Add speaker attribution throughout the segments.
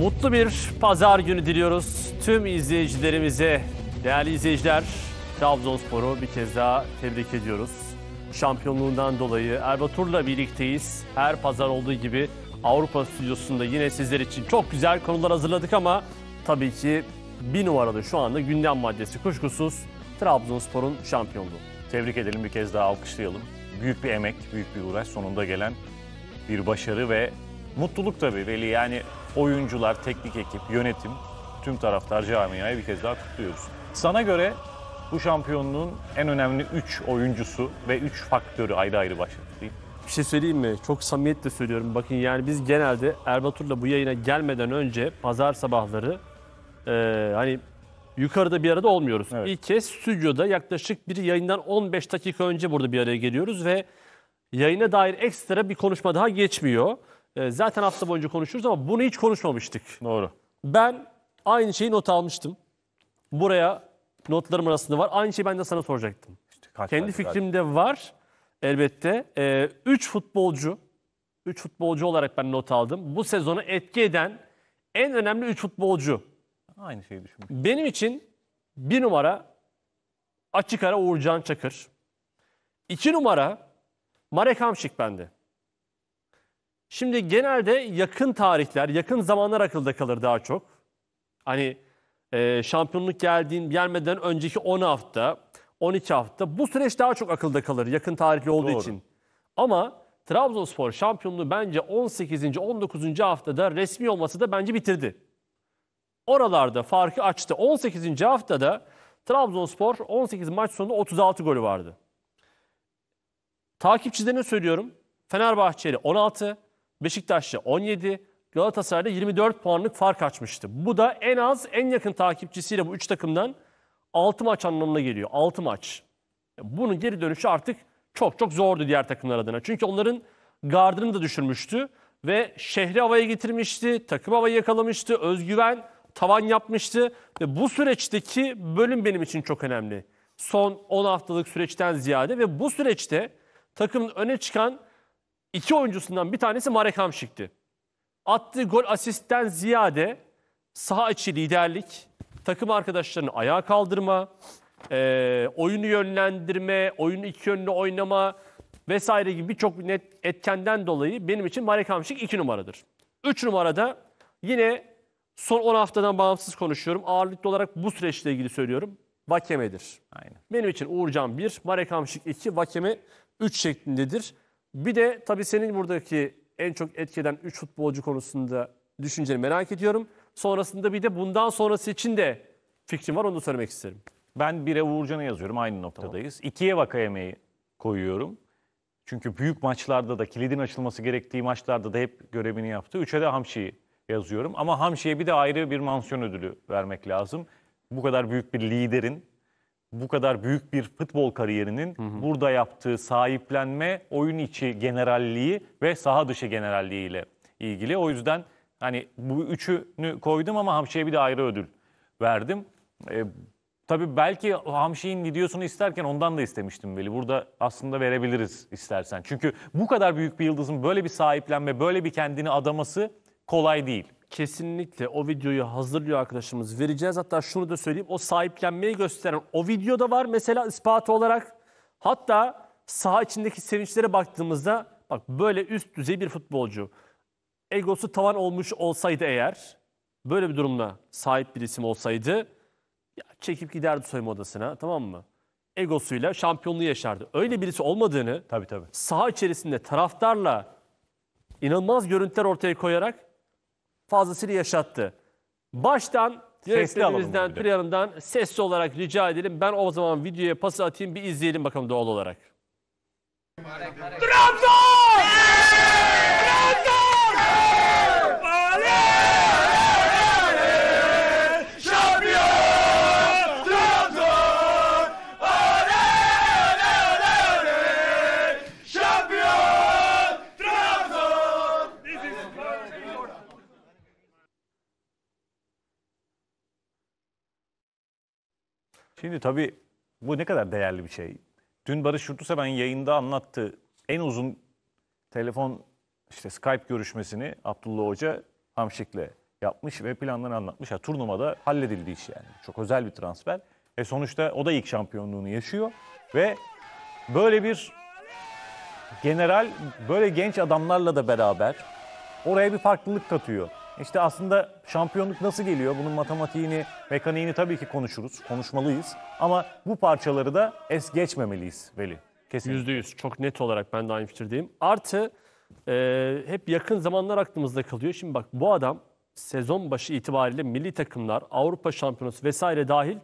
Speaker 1: Mutlu bir pazar günü diliyoruz tüm izleyicilerimize. Değerli izleyiciler, Trabzonspor'u bir kez daha tebrik ediyoruz. Şampiyonluğundan dolayı Erbatur'la birlikteyiz. Her pazar olduğu gibi Avrupa Stüdyosu'nda yine sizler için çok güzel konular hazırladık ama tabii ki bir numarada şu anda gündem maddesi kuşkusuz Trabzonspor'un şampiyonluğu. Tebrik edelim bir kez daha alkışlayalım. Büyük bir emek,
Speaker 2: büyük bir uğraş sonunda gelen bir başarı ve mutluluk tabii Veli. Yani oyuncular, teknik ekip, yönetim, tüm taraftar camiayı bir kez daha kutluyoruz. Sana göre bu şampiyonluğun en önemli 3 oyuncusu ve 3 faktörü ayrı ayrı başladı
Speaker 1: Bir şey söyleyeyim mi? Çok samimiyetle söylüyorum. Bakın yani biz genelde Erbatur'la bu yayına gelmeden önce pazar sabahları e, hani yukarıda bir arada olmuyoruz. Evet. İlk kez stüdyoda yaklaşık bir yayından 15 dakika önce burada bir araya geliyoruz ve yayına dair ekstra bir konuşma daha geçmiyor. Ee, zaten hafta boyunca konuşuruz ama bunu hiç konuşmamıştık. Doğru. Ben aynı şeyi not almıştım. Buraya notlarım arasında var. Aynı şeyi ben de sana soracaktım. İşte kaç Kendi tane, fikrimde var elbette. E, üç futbolcu, üç futbolcu olarak ben not aldım. Bu sezonu etki eden en önemli üç futbolcu. Aynı şeyi düşünmüştüm. Benim için bir numara açık ara Uğurcan Çakır. İki numara Marek Hamşik bende. Şimdi genelde yakın tarihler, yakın zamanlar akılda kalır daha çok. Hani e, şampiyonluk geldiğin gelmeden önceki 10 hafta, 12 hafta bu süreç daha çok akılda kalır yakın tarihli olduğu Doğru. için. Ama Trabzonspor şampiyonluğu bence 18. 19. haftada resmi olması da bence bitirdi. Oralarda farkı açtı. 18. haftada Trabzonspor 18 maç sonunda 36 golü vardı. Takipçilerine söylüyorum. Fenerbahçeli 16, Beşiktaş'la 17, Galatasaray'la 24 puanlık fark açmıştı. Bu da en az en yakın takipçisiyle bu 3 takımdan 6 maç anlamına geliyor. 6 maç. Bunun geri dönüşü artık çok çok zordu diğer takımlar adına. Çünkü onların gardını da düşürmüştü ve şehri havaya getirmişti, takım havayı yakalamıştı, özgüven tavan yapmıştı ve bu süreçteki bölüm benim için çok önemli. Son 10 haftalık süreçten ziyade ve bu süreçte takımın öne çıkan iki oyuncusundan bir tanesi Marek Hamşik'ti. Attığı gol asistten ziyade saha içi liderlik, takım arkadaşlarını ayağa kaldırma, e, oyunu yönlendirme, oyunu iki yönlü oynama vesaire gibi birçok net etkenden dolayı benim için Marek Hamşik iki numaradır. Üç numarada yine son 10 haftadan bağımsız konuşuyorum. Ağırlıklı olarak bu süreçle ilgili söylüyorum. Vakeme'dir. Aynen. Benim için Uğurcan 1, Marek Hamşik 2, Vakeme 3 şeklindedir. Bir de tabii senin buradaki en çok etkilenen 3 futbolcu konusunda düşünceni merak ediyorum. Sonrasında bir de bundan sonrası için de fikrim var onu da söylemek isterim.
Speaker 2: Ben 1'e Uğurcan'ı yazıyorum aynı noktadayız. 2'ye tamam. Vakayeme'yi koyuyorum. Çünkü büyük maçlarda da kilidin açılması gerektiği maçlarda da hep görevini yaptı. 3'e de Hamşi'yi yazıyorum. Ama Hamşi'ye bir de ayrı bir mansiyon ödülü vermek lazım. Bu kadar büyük bir liderin bu kadar büyük bir futbol kariyerinin hı hı. burada yaptığı sahiplenme, oyun içi generalliği ve saha dışı generalliği ile ilgili. O yüzden hani bu üçünü koydum ama Hamşi'ye bir de ayrı ödül verdim. Ee, tabii belki Hamşi'nin videosunu isterken ondan da istemiştim Veli. Burada aslında verebiliriz istersen. Çünkü bu kadar büyük bir yıldızın böyle bir sahiplenme, böyle bir kendini adaması kolay değil
Speaker 1: kesinlikle o videoyu hazırlıyor arkadaşımız. Vereceğiz hatta şunu da söyleyeyim. O sahiplenmeyi gösteren o videoda var mesela ispatı olarak. Hatta saha içindeki sevinçlere baktığımızda bak böyle üst düzey bir futbolcu. Egosu tavan olmuş olsaydı eğer böyle bir durumda sahip bir isim olsaydı ya çekip giderdi soyunma odasına tamam mı? Egosuyla şampiyonluğu yaşardı. Öyle birisi olmadığını tabii, tabii. saha içerisinde taraftarla inanılmaz görüntüler ortaya koyarak Fazlasını yaşattı. Baştan yönetmenimizden Tülay sesli olarak rica edelim. Ben o zaman videoya pası atayım bir izleyelim bakalım doğal olarak. Trabzon! Şimdi
Speaker 2: tabii bu ne kadar değerli bir şey. Dün Barış Yurtluseven yayında anlattı. En uzun telefon işte Skype görüşmesini Abdullah Hoca Hamşik'le yapmış ve planlarını anlatmış. Ha, turnuvada halledildi iş yani. Çok özel bir transfer. E sonuçta o da ilk şampiyonluğunu yaşıyor ve böyle bir general böyle genç adamlarla da beraber oraya bir farklılık katıyor. İşte aslında şampiyonluk nasıl geliyor? Bunun matematiğini, mekaniğini tabii ki konuşuruz, konuşmalıyız.
Speaker 1: Ama bu parçaları da es geçmemeliyiz Veli. Kesinlikle. Yüzde yüz. Çok net olarak ben de aynı fikirdeyim. Artı e, hep yakın zamanlar aklımızda kalıyor. Şimdi bak bu adam sezon başı itibariyle milli takımlar, Avrupa Şampiyonası vesaire dahil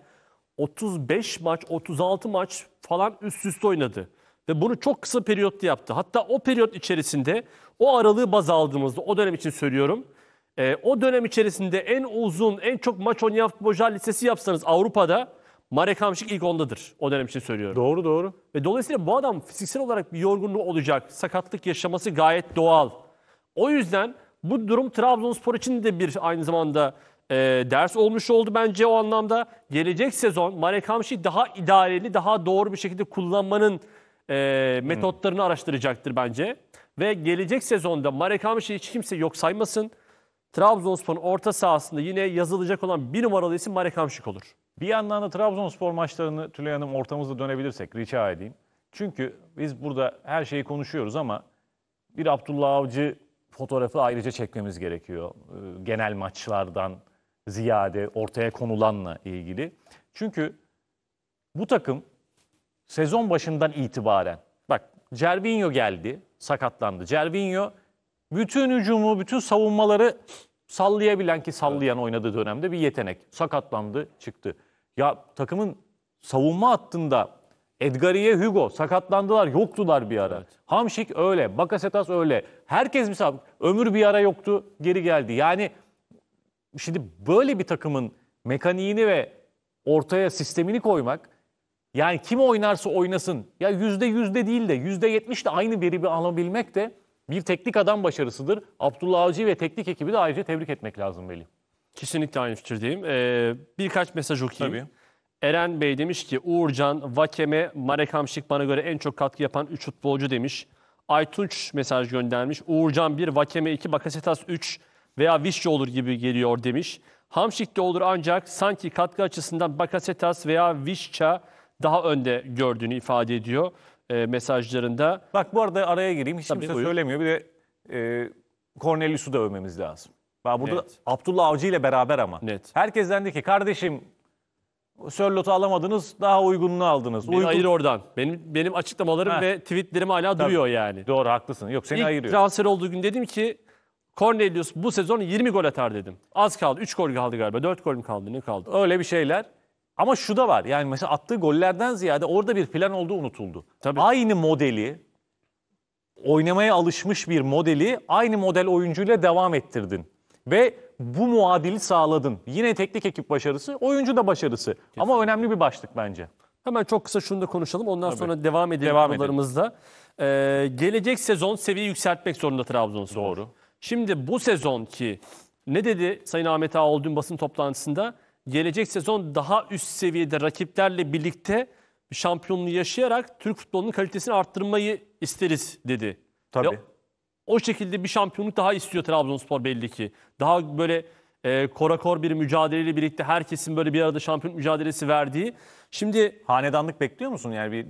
Speaker 1: 35 maç, 36 maç falan üst üste oynadı. Ve bunu çok kısa periyotta yaptı. Hatta o periyot içerisinde o aralığı baz aldığımızda o dönem için söylüyorum. E, o dönem içerisinde en uzun, en çok maç oynayan futbolcular listesi yapsanız Avrupa'da Marek Hamşik ilk ondadır. O dönem için söylüyorum. Doğru doğru. Ve dolayısıyla bu adam fiziksel olarak bir yorgunluğu olacak. Sakatlık yaşaması gayet doğal. O yüzden bu durum Trabzonspor için de bir aynı zamanda e, ders olmuş oldu bence o anlamda. Gelecek sezon Marek Hamşik daha idareli, daha doğru bir şekilde kullanmanın e, metotlarını hmm. araştıracaktır bence. Ve gelecek sezonda Marek Hamşik'i hiç kimse yok saymasın. Trabzonspor orta sahasında yine yazılacak olan bir numaralı isim Marek Hamşik olur.
Speaker 2: Bir yandan da Trabzonspor maçlarını Tülay Hanım ortamızda dönebilirsek rica edeyim. Çünkü biz burada her şeyi konuşuyoruz ama bir Abdullah Avcı fotoğrafı ayrıca çekmemiz gerekiyor. E, genel maçlardan ziyade ortaya konulanla ilgili. Çünkü bu takım sezon başından itibaren bak Cervinho geldi, sakatlandı. Cervinho bütün hücumu, bütün savunmaları sallayabilen ki sallayan oynadığı dönemde bir yetenek. Sakatlandı, çıktı. Ya takımın savunma hattında Edgariye Hugo sakatlandılar, yoktular bir ara. Evet. Hamşik öyle, Bakasetas öyle. Herkes misal ömür bir ara yoktu, geri geldi. Yani şimdi böyle bir takımın mekaniğini ve ortaya sistemini koymak yani kim oynarsa oynasın ya yüzde yüzde değil de yüzde yetmiş de aynı bir alabilmek de bir teknik adam başarısıdır. Abdullah Avcı ve teknik ekibi de ayrıca tebrik etmek lazım
Speaker 1: Veli. Kesinlikle aynı fikirdeyim. Ee, birkaç mesaj okuyayım. Tabii. Eren Bey demiş ki Uğurcan, Vakeme, Marek Hamşik bana göre en çok katkı yapan 3 futbolcu demiş. Aytunç mesaj göndermiş. Uğurcan 1, Vakeme 2, Bakasetas 3 veya Vişçi olur gibi geliyor demiş. Hamşik de olur ancak sanki katkı açısından Bakasetas veya Vişça daha önde gördüğünü ifade ediyor e, mesajlarında. Bak bu arada araya gireyim. Hiç Tabii, kimse buyur.
Speaker 2: söylemiyor. Bir de
Speaker 1: e, Cornelius'u
Speaker 2: da övmemiz lazım. Ben burada Net. Abdullah Avcı ile beraber ama. Net. Herkes dendi ki kardeşim Sörlot'u alamadınız, daha uygununu
Speaker 1: aldınız. Beni Uygun... ayır oradan. Benim benim açıklamalarım Heh. ve tweetlerim hala Tabii. duruyor yani. Doğru, haklısın. Yok seni İlk ayırıyor. transfer olduğu gün dedim ki Cornelius bu sezon 20 gol atar dedim. Az kaldı. 3 gol kaldı galiba. 4 gol mü kaldı? Ne kaldı? Öyle bir şeyler. Ama şu da var. Yani mesela
Speaker 2: attığı gollerden ziyade orada bir plan olduğu unutuldu. Tabii. Aynı modeli oynamaya alışmış bir modeli aynı model oyuncuyla devam ettirdin ve bu muadili sağladın. Yine teknik ekip başarısı, oyuncu da başarısı. Kesinlikle. Ama önemli bir başlık bence.
Speaker 1: Hemen çok kısa şunu da konuşalım. Ondan Tabii. sonra devam edelim devam konularımızda. Ee, gelecek sezon seviyeyi yükseltmek zorunda Trabzonspor. Doğru. Şimdi bu sezon ki ne dedi Sayın Ahmet Ağol dün basın toplantısında? gelecek sezon daha üst seviyede rakiplerle birlikte şampiyonluğu yaşayarak Türk futbolunun kalitesini arttırmayı isteriz dedi. Tabii. Ve o şekilde bir şampiyonluk daha istiyor Trabzonspor belli ki. Daha böyle e, korakor bir mücadeleyle birlikte herkesin böyle bir arada şampiyon mücadelesi verdiği.
Speaker 2: Şimdi hanedanlık bekliyor musun? Yani bir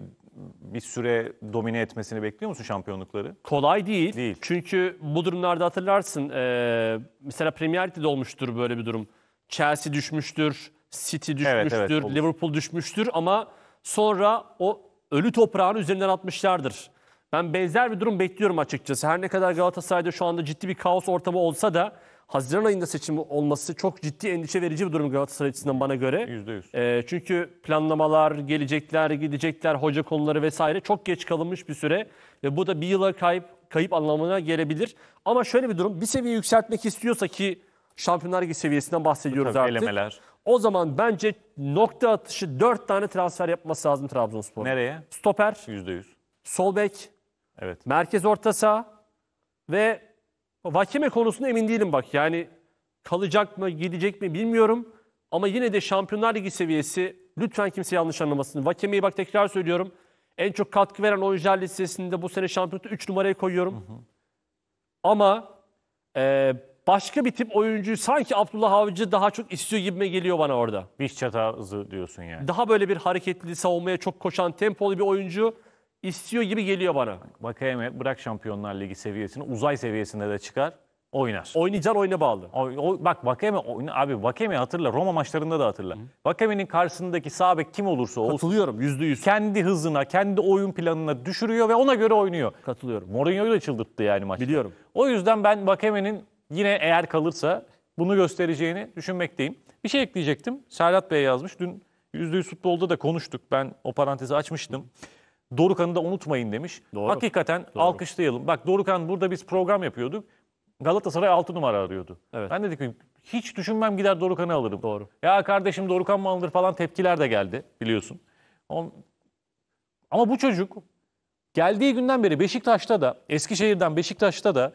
Speaker 2: bir süre domine etmesini bekliyor musun şampiyonlukları?
Speaker 1: Kolay değil. değil. Çünkü bu durumlarda hatırlarsın e, mesela Premier Lig'de olmuştur böyle bir durum. Chelsea düşmüştür, City düşmüştür, evet, evet, Liverpool düşmüştür ama sonra o ölü toprağın üzerinden atmışlardır. Ben benzer bir durum bekliyorum açıkçası. Her ne kadar Galatasaray'da şu anda ciddi bir kaos ortamı olsa da Haziran ayında seçim olması çok ciddi endişe verici bir durum Galatasaray açısından bana göre. %100. E, ee, çünkü planlamalar, gelecekler, gidecekler, hoca konuları vesaire çok geç kalınmış bir süre. Ve bu da bir yıla kayıp, kayıp anlamına gelebilir. Ama şöyle bir durum, bir seviye yükseltmek istiyorsa ki Şampiyonlar Ligi seviyesinden bahsediyoruz Tabii artık. Elemeler. O zaman bence nokta atışı 4 tane transfer yapması lazım Trabzonspor. Nereye? Stoper. %100. Sol bek. Evet. Merkez orta saha. Ve Vakime konusunda emin değilim bak. Yani kalacak mı, gidecek mi bilmiyorum. Ama yine de Şampiyonlar Ligi seviyesi lütfen kimse yanlış anlamasın. Vakime'yi bak tekrar söylüyorum. En çok katkı veren oyuncular listesinde bu sene şampiyonlukta 3 numarayı koyuyorum. Hı hı. Ama e, başka bir tip oyuncuyu sanki Abdullah Avcı daha çok istiyor gibime geliyor bana orada. Diş çatazı diyorsun yani. Daha böyle bir hareketli, savunmaya çok koşan, tempolu bir oyuncu istiyor gibi geliyor bana. Vakayeme bırak
Speaker 2: Şampiyonlar Ligi seviyesini, uzay seviyesinde de çıkar, oynar. Oynayacaksın oyuna bağlı. O, o, bak Vakayeme, oyna, abi Vakayeme hatırla, Roma maçlarında da hatırla. Vakayeme'nin karşısındaki sağ kim olursa olsun Katılıyorum yüzde yüz. kendi hızına, kendi oyun planına düşürüyor ve ona göre oynuyor. Katılıyorum. Mourinho'yu da çıldırttı yani maçta. Biliyorum. O yüzden ben Vakayeme'nin yine eğer kalırsa bunu göstereceğini düşünmekteyim. Bir şey ekleyecektim. Serhat Bey yazmış. Dün yüzde %100 futbolda da konuştuk. Ben o parantezi açmıştım. Dorukan'ı da unutmayın demiş. Doğru. Hakikaten Doğru. alkışlayalım. Bak Dorukan burada biz program yapıyorduk. Galatasaray 6 numara arıyordu. Evet. Ben dedim ki hiç düşünmem gider Dorukan'ı alırım. Doğru. Ya kardeşim Dorukan mı alınır falan tepkiler de geldi biliyorsun. Ama bu çocuk geldiği günden beri Beşiktaş'ta da Eskişehir'den Beşiktaş'ta da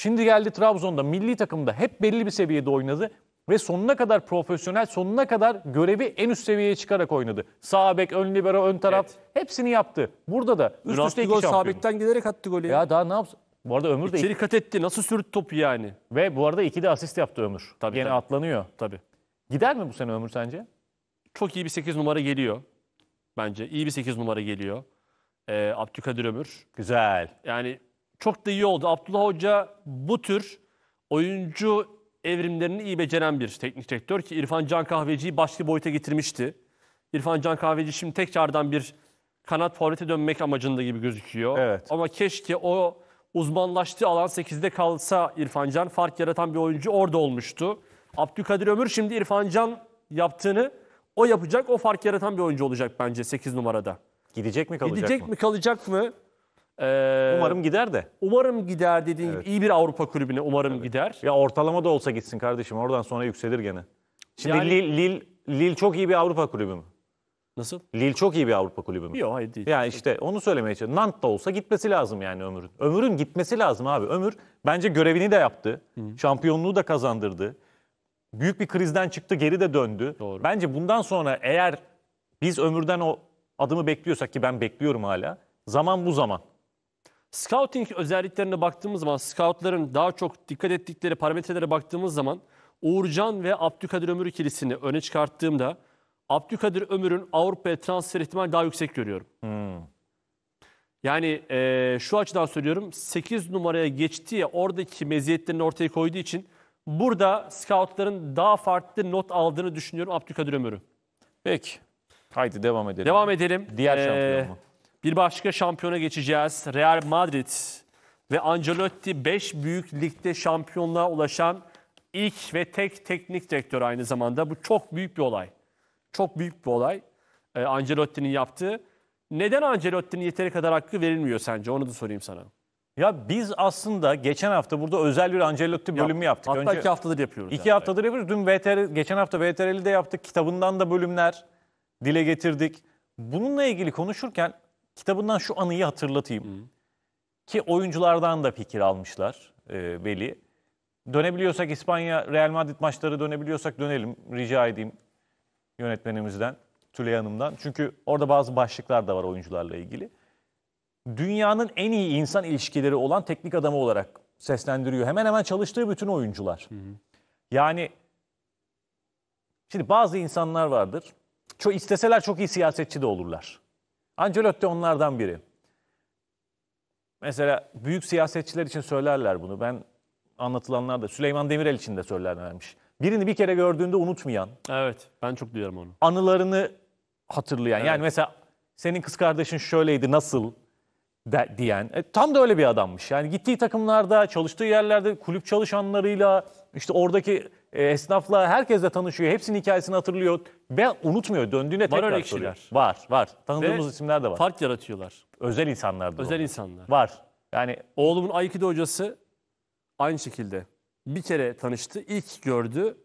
Speaker 2: Şimdi geldi Trabzon'da milli takımda hep belli bir seviyede oynadı ve sonuna kadar profesyonel, sonuna kadar görevi en üst seviyeye çıkarak oynadı. Sağ bek, ön libero, ön taraf hepsini yaptı. Burada da üst üste iki gol şampiyonluk. sabitten giderek attı golü. Ya daha ne yapsın? Bu arada Ömür de İçeri kat etti. Nasıl sürdü topu yani? ve bu arada iki de asist yaptı Ömür. Tabii, Gene tabii. atlanıyor. Tabii. Gider mi bu sene Ömür sence?
Speaker 1: Çok iyi bir 8 numara geliyor. Bence iyi bir 8 numara geliyor. Ee, Abdülkadir Ömür. Güzel. Yani çok da iyi oldu. Abdullah Hoca bu tür oyuncu evrimlerini iyi beceren bir teknik direktör ki İrfan Can Kahveci'yi başka boyuta getirmişti. İrfan Can Kahveci şimdi tekrardan bir kanat forvete dönmek amacında gibi gözüküyor. Evet. Ama keşke o uzmanlaştığı alan 8'de kalsa İrfan Can fark yaratan bir oyuncu orada olmuştu. Abdülkadir Ömür şimdi İrfan Can yaptığını o yapacak, o fark yaratan bir oyuncu olacak bence 8 numarada. Gidecek mi kalacak Gidecek mı? mi kalacak mı? Ee, Umarım
Speaker 2: gider de. Umarım gider dediğin Evet. gibi iyi bir Avrupa kulübüne umarım gider. Ya ortalama da olsa gitsin kardeşim. Oradan sonra yükselir gene. Şimdi Yani- Lille, Lille, Lille çok iyi bir Avrupa kulübü mü? Nasıl? Lille çok iyi bir Avrupa kulübü mü? Yok hayır değil. Yani işte onu söylemeye çalışıyorum. Nant da olsa gitmesi lazım yani Ömür'ün. Ömür'ün gitmesi lazım abi. Ömür bence görevini de yaptı. Şampiyonluğu da kazandırdı. Büyük bir krizden çıktı, geri de döndü. Doğru. Bence bundan sonra eğer biz Ömür'den o adımı bekliyorsak ki ben bekliyorum hala. Zaman bu zaman. Scouting
Speaker 1: özelliklerine baktığımız zaman, scoutların daha çok dikkat ettikleri parametrelere baktığımız zaman Uğurcan ve Abdülkadir Ömür ikilisini öne çıkarttığımda Abdülkadir Ömür'ün Avrupa'ya transfer ihtimali daha yüksek görüyorum. Hmm. Yani e, şu açıdan söylüyorum 8 numaraya geçti ya oradaki meziyetlerini ortaya koyduğu için burada scoutların daha farklı not aldığını düşünüyorum Abdülkadir Ömür'ü. Peki. Haydi devam edelim. Devam edelim. Diğer şampiyonluğu. şampiyon mu? Bir başka şampiyona geçeceğiz. Real Madrid ve Ancelotti 5 büyük ligde şampiyonluğa ulaşan ilk ve tek teknik direktör aynı zamanda. Bu çok büyük bir olay. Çok büyük bir olay. Ee, Ancelotti'nin yaptığı. Neden Ancelotti'nin yeteri kadar hakkı verilmiyor sence? Onu da sorayım sana. Ya biz aslında geçen hafta burada özel bir Ancelotti bölümü Yap, yaptık. Hatta Önce, iki haftadır yapıyoruz. İki yani.
Speaker 2: haftadır yapıyoruz. Dün VTR, geçen hafta VTR'li de yaptık. Kitabından da bölümler dile getirdik. Bununla ilgili konuşurken Kitabından şu anıyı hatırlatayım. Hı. Ki oyunculardan da fikir almışlar e, Veli. Dönebiliyorsak İspanya Real Madrid maçları dönebiliyorsak dönelim rica edeyim yönetmenimizden, Tülay Hanım'dan. Çünkü orada bazı başlıklar da var oyuncularla ilgili. Dünyanın en iyi insan ilişkileri olan teknik adamı olarak seslendiriyor. Hemen hemen çalıştığı bütün oyuncular. Hı hı. Yani şimdi bazı insanlar vardır. Çok isteseler çok iyi siyasetçi de olurlar. Ancelotti onlardan biri. Mesela büyük siyasetçiler için söylerler bunu. Ben anlatılanlar da Süleyman Demirel için de söylerlermiş. Birini bir kere gördüğünde unutmayan. Evet ben çok duyarım onu. Anılarını hatırlayan. Evet. Yani mesela senin kız kardeşin şöyleydi nasıl de, diyen. E, tam da öyle bir adammış. Yani gittiği takımlarda, çalıştığı yerlerde kulüp çalışanlarıyla işte oradaki e, esnafla herkesle tanışıyor. Hepsinin hikayesini hatırlıyor ve unutmuyor. Döndüğünde tekrar öyle soruyor. kişiler.
Speaker 1: Var var. Tanıdığımız Ve isimler de var. Fark yaratıyorlar. Özel insanlardır Özel insanlar. Var. Yani Oğlumun Aikido hocası aynı şekilde. Bir kere tanıştı, ilk gördü.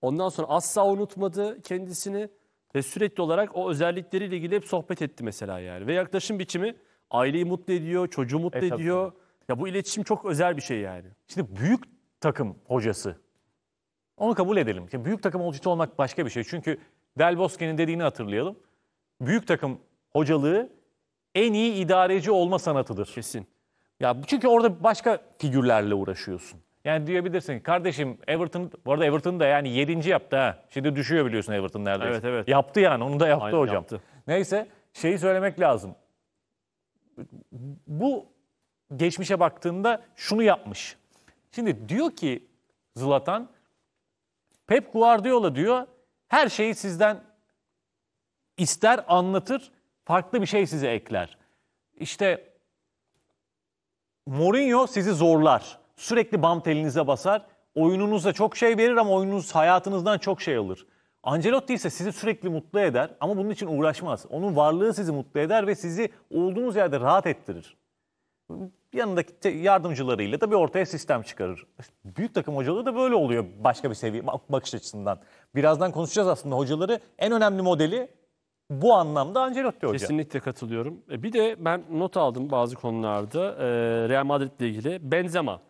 Speaker 1: Ondan sonra asla unutmadı kendisini. Ve sürekli olarak o özellikleriyle ilgili hep sohbet etti mesela yani. Ve yaklaşım biçimi aileyi mutlu ediyor, çocuğu mutlu E, tabii. ediyor. Ya bu iletişim çok özel bir şey yani.
Speaker 2: Şimdi büyük takım hocası onu kabul edelim. Şimdi büyük takım hocası olmak başka bir şey. Çünkü Del Bosque'nin dediğini hatırlayalım. Büyük takım hocalığı en iyi idareci olma sanatıdır. Kesin. Ya çünkü orada başka figürlerle uğraşıyorsun. Yani diyebilirsin kardeşim Everton bu arada Everton da yani yedinci yaptı ha. Şimdi düşüyor biliyorsun Everton neredeyse. Evet evet. Yaptı yani onu da yaptı Aynen, hocam. Yaptı. Neyse şeyi söylemek lazım. Bu geçmişe baktığında şunu yapmış. Şimdi diyor ki Zlatan Pep Guardiola diyor her şeyi sizden ister anlatır, farklı bir şey size ekler. İşte Mourinho sizi zorlar. Sürekli bam telinize basar. Oyununuza çok şey verir ama oyununuz hayatınızdan çok şey alır. Ancelotti ise sizi sürekli mutlu eder ama bunun için uğraşmaz. Onun varlığı sizi mutlu eder ve sizi olduğunuz yerde rahat ettirir yanındaki yardımcılarıyla da bir ortaya sistem çıkarır. Büyük takım hocaları da böyle oluyor başka bir seviye bakış açısından. Birazdan konuşacağız aslında hocaları. En önemli modeli bu anlamda
Speaker 1: Ancelotti Hoca. Kesinlikle katılıyorum. E, bir de ben not aldım bazı konularda e, Real Madrid ile ilgili. Benzema.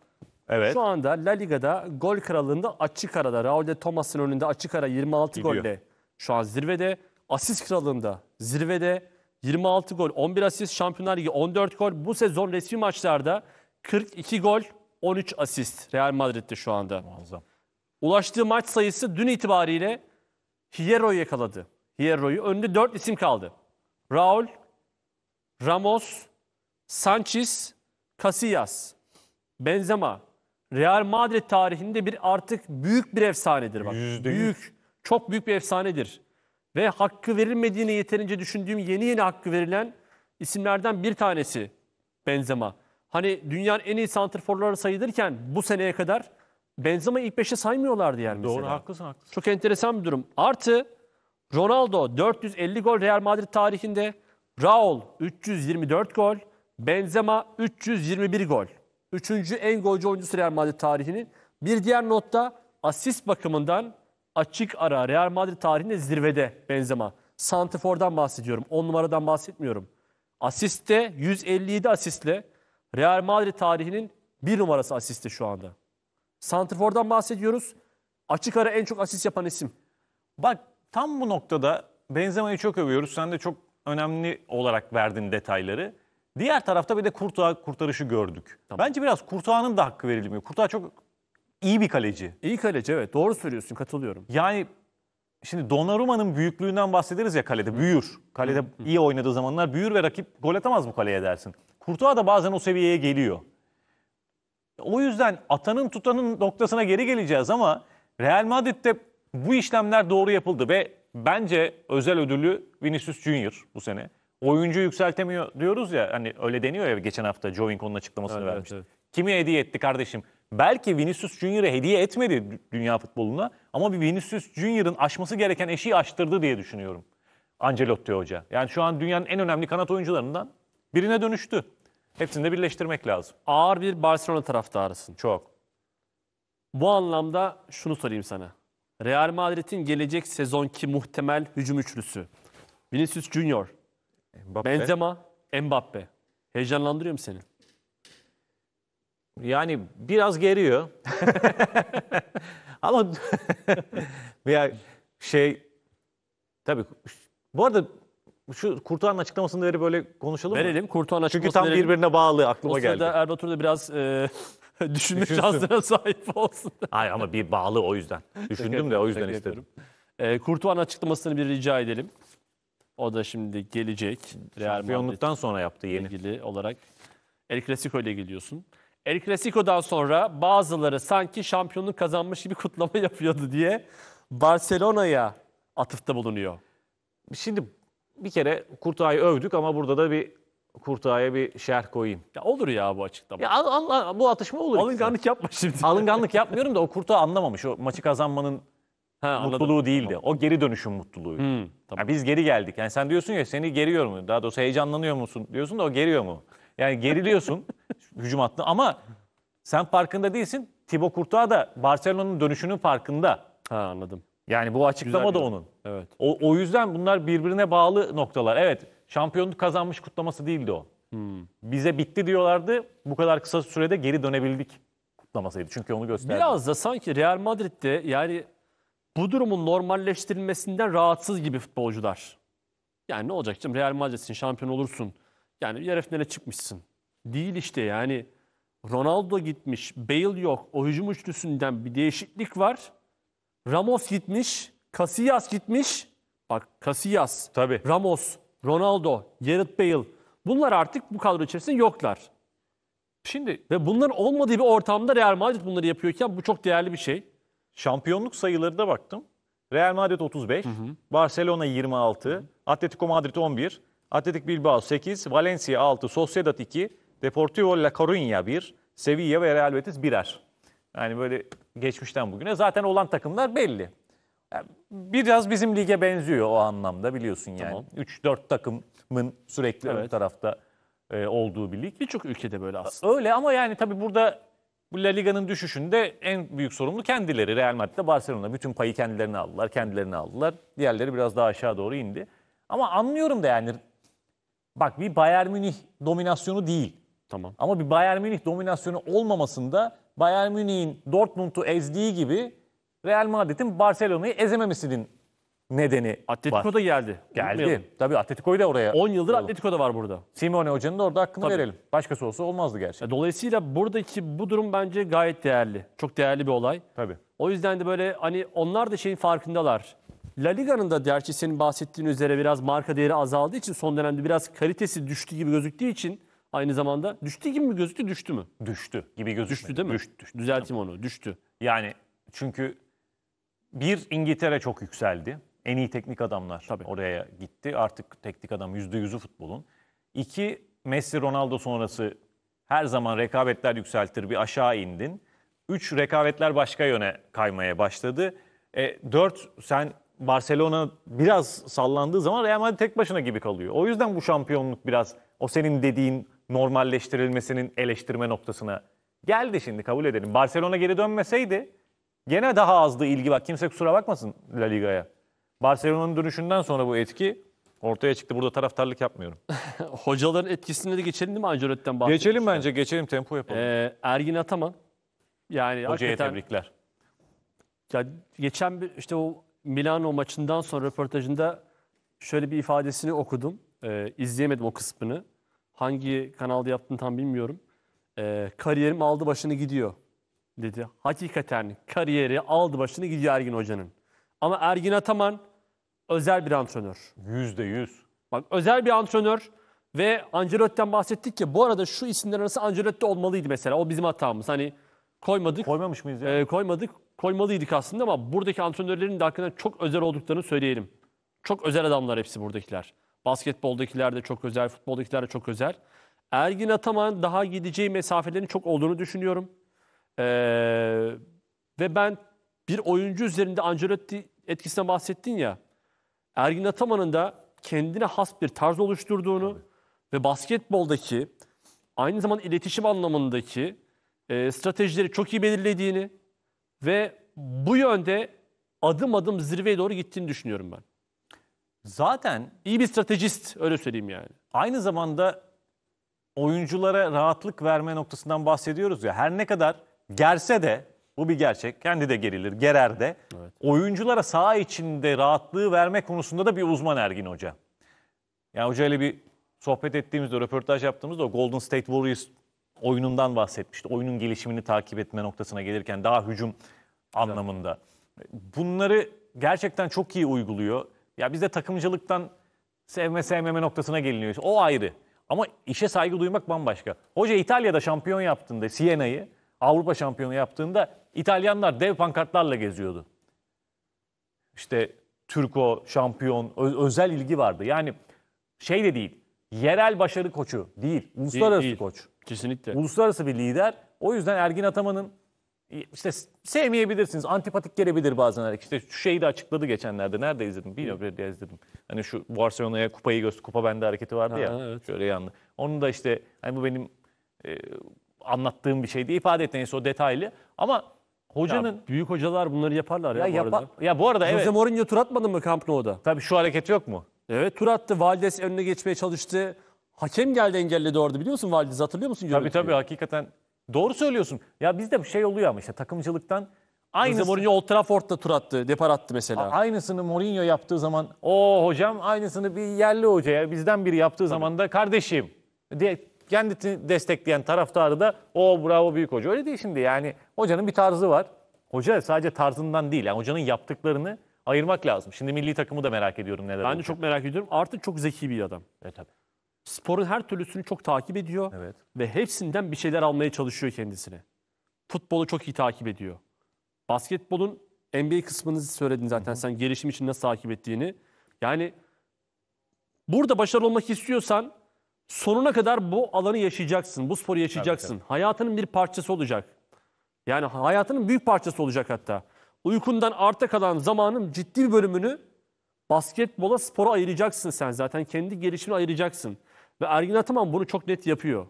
Speaker 1: Evet. Şu anda La Liga'da gol kralında, açık arada. Raul de Thomas'ın önünde açık ara 26 Gidiyor. golle şu an zirvede. Asist krallığında zirvede. 26 gol, 11 asist, Şampiyonlar Ligi 14 gol. Bu sezon resmi maçlarda 42 gol, 13 asist Real Madrid'de şu anda. Muazzam. Ulaştığı maç sayısı dün itibariyle Hierro'yu yakaladı. Hierro'yu. Önünde 4 isim kaldı. Raul, Ramos, Sanchez, Casillas, Benzema. Real Madrid tarihinde bir artık büyük bir efsanedir bak. %100. Büyük, çok büyük bir efsanedir ve hakkı verilmediğini yeterince düşündüğüm yeni yeni hakkı verilen isimlerden bir tanesi Benzema. Hani dünyanın en iyi santrforları sayılırken bu seneye kadar Benzema ilk 5'e saymıyorlardı yani Doğru, mesela. Doğru haklısın haklısın. Çok enteresan bir durum. Artı Ronaldo 450 gol Real Madrid tarihinde, Raul 324 gol, Benzema 321 gol. Üçüncü en golcü oyuncusu Real Madrid tarihinin. Bir diğer notta asist bakımından açık ara Real Madrid tarihinde zirvede Benzema. Santifor'dan bahsediyorum. 10 numaradan bahsetmiyorum. Asiste 157 asistle Real Madrid tarihinin bir numarası asiste şu anda. Santifor'dan bahsediyoruz. Açık ara en çok asist yapan isim. Bak tam bu noktada Benzema'yı çok övüyoruz. Sen de çok
Speaker 2: önemli olarak verdin detayları. Diğer tarafta bir de Kurtuğa kurtarışı gördük. Tamam. Bence biraz Kurtuğa'nın da hakkı verilmiyor. Kurtuğa çok iyi bir kaleci. İyi kaleci evet doğru söylüyorsun katılıyorum. Yani şimdi Donnarumma'nın büyüklüğünden bahsederiz ya kalede büyür. Kalede iyi oynadığı zamanlar büyür ve rakip gol atamaz bu kaleye dersin. Kurtuğa da bazen o seviyeye geliyor. O yüzden atanın tutanın noktasına geri geleceğiz ama Real Madrid'de bu işlemler doğru yapıldı ve bence özel ödülü Vinicius Junior bu sene. Oyuncu yükseltemiyor diyoruz ya hani öyle deniyor ya geçen hafta Jovinko'nun açıklamasını evet, vermişti. Evet, evet. Kimi hediye etti kardeşim? Belki Vinicius Junior'ı hediye etmedi dünya futboluna ama bir Vinicius Junior'ın aşması gereken eşiği aştırdı diye düşünüyorum. Ancelotti Hoca. Yani şu an dünyanın en önemli kanat oyuncularından birine dönüştü. Hepsini de birleştirmek lazım.
Speaker 1: Ağır bir Barcelona taraftarısın. Çok. Bu anlamda şunu sorayım sana. Real Madrid'in gelecek sezonki muhtemel hücum üçlüsü. Vinicius Junior, Mbappe. Benzema, Mbappe. Heyecanlandırıyor mu seni? Yani biraz geriyor. Ama
Speaker 2: ya şey tabii bu arada şu Kurtuğan açıklamasını da verip böyle konuşalım mı? Verelim Kurtuğan Çünkü tam verelim. birbirine bağlı aklıma o geldi. sırada
Speaker 1: Erbatur da biraz e, düşünme şansına sahip olsun. Ay ama bir bağlı o yüzden. Düşündüm de o yüzden istedim. yapıyorum. E, Kurtuğan açıklamasını bir rica edelim. O da şimdi gelecek. Real Madrid'le Şampiyonluktan sonra yaptı yeni. ilgili olarak. El Clasico ile ilgili El Clasico'dan sonra bazıları sanki şampiyonluk kazanmış gibi kutlama yapıyordu diye Barcelona'ya atıfta bulunuyor. Şimdi bir kere
Speaker 2: Kurtay'ı övdük ama burada da bir Kurtay'a bir şerh koyayım. Ya olur ya bu açıklama. Ya al, al, bu atışma olur. Alınganlık yapma şimdi. Alınganlık yapmıyorum da o Kurtay anlamamış. O maçı kazanmanın Ha, mutluluğu anladım. değildi. Tamam. O geri dönüşün mutluluğu. Hmm, tamam. yani biz geri geldik. Yani sen diyorsun ya seni geriyor mu? Daha doğrusu heyecanlanıyor musun diyorsun da o geriyor mu? Yani geriliyorsun. hücum hattı ama sen farkında değilsin. Thibaut Courtois da Barcelona'nın dönüşünün farkında. Ha anladım. Yani bu açıklama Güzel da onun. Evet. O, o yüzden bunlar birbirine bağlı noktalar. Evet, şampiyonluk kazanmış kutlaması değildi o. Hmm. Bize bitti diyorlardı. Bu kadar kısa sürede geri dönebildik kutlamasıydı. Çünkü onu
Speaker 1: gösterdi. Biraz da sanki Real Madrid'de yani bu durumun normalleştirilmesinden rahatsız gibi futbolcular. Yani ne olacak canım Real Madrid'sin şampiyon olursun. Yani yarı finale çıkmışsın. Değil işte yani Ronaldo gitmiş, Bale yok. O hücum üçlüsünden bir değişiklik var. Ramos gitmiş, Casillas gitmiş. Bak Casillas, Tabii. Ramos, Ronaldo, Gareth Bale. Bunlar artık bu kadro içerisinde yoklar. Şimdi ve bunların olmadığı bir ortamda Real Madrid bunları yapıyorken bu çok değerli bir şey. şampiyonluk
Speaker 2: sayıları da baktım. Real Madrid 35, Barcelona 26, Atletico Madrid 11, Atletik Bilbao 8, Valencia 6, Sociedad 2, Deportivo La Coruña 1, Sevilla ve Real Betis birer. Yani böyle geçmişten bugüne zaten olan takımlar belli. Yani biraz bizim lige benziyor o anlamda biliyorsun yani. Tamam. 3-4 takımın sürekli ön tarafta e, olduğu bir lig. Birçok ülkede böyle aslında. Öyle ama yani tabii burada bu La Liga'nın düşüşünde en büyük sorumlu kendileri. Real Madrid'de Barcelona bütün payı kendilerine aldılar, kendilerine aldılar. Diğerleri biraz daha aşağı doğru indi. Ama anlıyorum da yani bak bir Bayern Münih dominasyonu değil. Tamam. Ama bir Bayern Münih dominasyonu olmamasında Bayern Münih'in Dortmund'u ezdiği gibi Real Madrid'in Barcelona'yı ezememesinin nedeni Atletico da geldi. Geldi. Tabii Atletico'yu
Speaker 1: da oraya. 10 yıldır koyalım. Atletico var burada. Simeone Hoca'nın da orada hakkını Tabii. verelim. Başkası olsa olmazdı gerçekten. E, dolayısıyla buradaki bu durum bence gayet değerli. Çok değerli bir olay. Tabii. O yüzden de böyle hani onlar da şeyin farkındalar. La Liga'nın da gerçi senin bahsettiğin üzere biraz marka değeri azaldığı için son dönemde biraz kalitesi düştü gibi gözüktüğü için aynı zamanda düştü gibi mi gözüktü, düştü mü? Düştü gibi gözükmedi. Düştü değil mi? Düştü. düştü. Düzelteyim onu, düştü. Yani çünkü
Speaker 2: bir İngiltere çok yükseldi. En iyi teknik adamlar Tabii. oraya gitti. Artık teknik adam yüzde yüzü futbolun. İki, Messi Ronaldo sonrası her zaman rekabetler yükseltir bir aşağı indin. Üç, rekabetler başka yöne kaymaya başladı. E, dört, sen Barcelona biraz sallandığı zaman Real Madrid tek başına gibi kalıyor. O yüzden bu şampiyonluk biraz o senin dediğin normalleştirilmesinin eleştirme noktasına geldi şimdi kabul edelim. Barcelona geri dönmeseydi gene daha azdı ilgi bak kimse kusura bakmasın La Liga'ya. Barcelona'nın dönüşünden sonra bu etki ortaya çıktı. Burada
Speaker 1: taraftarlık yapmıyorum. Hocaların etkisine de geçelim değil mi Ancelotti'den bahsediyoruz? Geçelim bence geçelim tempo yapalım. Ee, Ergin Ataman yani Hocaya hakikaten... tebrikler. Ya geçen bir işte o Milano maçından sonra röportajında şöyle bir ifadesini okudum. Ee, izleyemedim o kısmını. Hangi kanalda yaptığını tam bilmiyorum. E, kariyerim aldı başını gidiyor dedi. Hakikaten kariyeri aldı başını gidiyor Ergin Hoca'nın. Ama Ergin Ataman özel bir antrenör. Yüzde yüz. Bak özel bir antrenör ve Ancelotti'den bahsettik ki bu arada şu isimler arası Ancelotti olmalıydı mesela. O bizim hatamız. Hani koymadık. Koymamış mıyız ya? E, koymadık. Koymalıydık aslında ama buradaki antrenörlerin de hakkında çok özel olduklarını söyleyelim. Çok özel adamlar hepsi buradakiler. Basketboldakiler de çok özel, futboldakiler de çok özel. Ergin Ataman daha gideceği mesafelerin çok olduğunu düşünüyorum. Ee, ve ben bir oyuncu üzerinde Ancelotti etkisinden bahsettin ya. Ergin Ataman'ın da kendine has bir tarz oluşturduğunu evet. ve basketboldaki aynı zaman iletişim anlamındaki e, stratejileri çok iyi belirlediğini ve bu yönde adım adım zirveye doğru gittiğini düşünüyorum ben zaten iyi bir stratejist
Speaker 2: öyle söyleyeyim yani. Aynı zamanda oyunculara rahatlık verme noktasından bahsediyoruz ya. Her ne kadar gerse de bu bir gerçek. Kendi de gerilir, gerer de. Evet. Oyunculara sağ içinde rahatlığı verme konusunda da bir uzman Ergin Hoca. Yani hoca ile bir sohbet ettiğimizde, röportaj yaptığımızda o Golden State Warriors oyunundan bahsetmişti. Oyunun gelişimini takip etme noktasına gelirken daha hücum anlamında. Bunları gerçekten çok iyi uyguluyor. Ya bizde takımcılıktan sevme sevmeme noktasına geliniyor. O ayrı. Ama işe saygı duymak bambaşka. Hoca İtalya'da şampiyon yaptığında Siena'yı Avrupa şampiyonu yaptığında İtalyanlar dev pankartlarla geziyordu. İşte Türko şampiyon özel ilgi vardı. Yani şey de değil. Yerel başarı koçu değil. Uluslararası değil, değil. koç. Kesinlikle. Uluslararası bir lider. O yüzden Ergin Ataman'ın işte sevmeyebilirsiniz. Antipatik gelebilir bazen. Hani işte şu şeyi de açıkladı geçenlerde. Nerede izledim? Bilmiyorum nerede izledim. Hani şu Barcelona'ya kupayı göster, kupa bende hareketi vardı ya. evet. Şöyle yandı. Onu da işte hani bu benim e, anlattığım bir şey diye ifade etti. Neyse o detaylı. Ama hocanın... Ya,
Speaker 1: büyük hocalar
Speaker 2: bunları yaparlar ya, ya bu yapa, arada. Ya bu arada Jose evet. Jose Mourinho
Speaker 1: tur atmadı mı Camp Nou'da? Tabii şu hareket yok mu? Evet tur attı. Valdes önüne geçmeye çalıştı. Hakem geldi engelledi orada biliyor musun Valdes hatırlıyor musun? Görüntüyü? Tabii tabii hakikaten
Speaker 2: Doğru söylüyorsun. Ya bizde bir şey oluyor ama işte takımcılıktan Bizde Mourinho Old Trafford'da tur attı,
Speaker 1: depar attı mesela.
Speaker 2: Aynısını Mourinho yaptığı zaman, o oh, hocam aynısını bir yerli hocaya bizden biri yaptığı zaman da kardeşim diye kendisini destekleyen taraftarı da o oh, bravo büyük hoca. Öyle değil şimdi yani hocanın bir tarzı var. Hoca sadece tarzından değil yani hocanın
Speaker 1: yaptıklarını ayırmak lazım. Şimdi milli takımı da merak ediyorum neler Ben olacak. de çok merak ediyorum. Artık çok zeki bir adam. Evet tabii sporun her türlüsünü çok takip ediyor Evet. ve hepsinden bir şeyler almaya çalışıyor kendisine. Futbolu çok iyi takip ediyor. Basketbolun NBA kısmını söyledin zaten sen gelişim için nasıl takip ettiğini. Yani burada başarılı olmak istiyorsan sonuna kadar bu alanı yaşayacaksın, bu sporu yaşayacaksın. Hayatının bir parçası olacak. Yani hayatının büyük parçası olacak hatta. Uykundan arta kalan zamanın ciddi bir bölümünü basketbola, spora ayıracaksın sen zaten. Kendi gelişimine ayıracaksın. Ve Ergin Ataman bunu çok net yapıyor.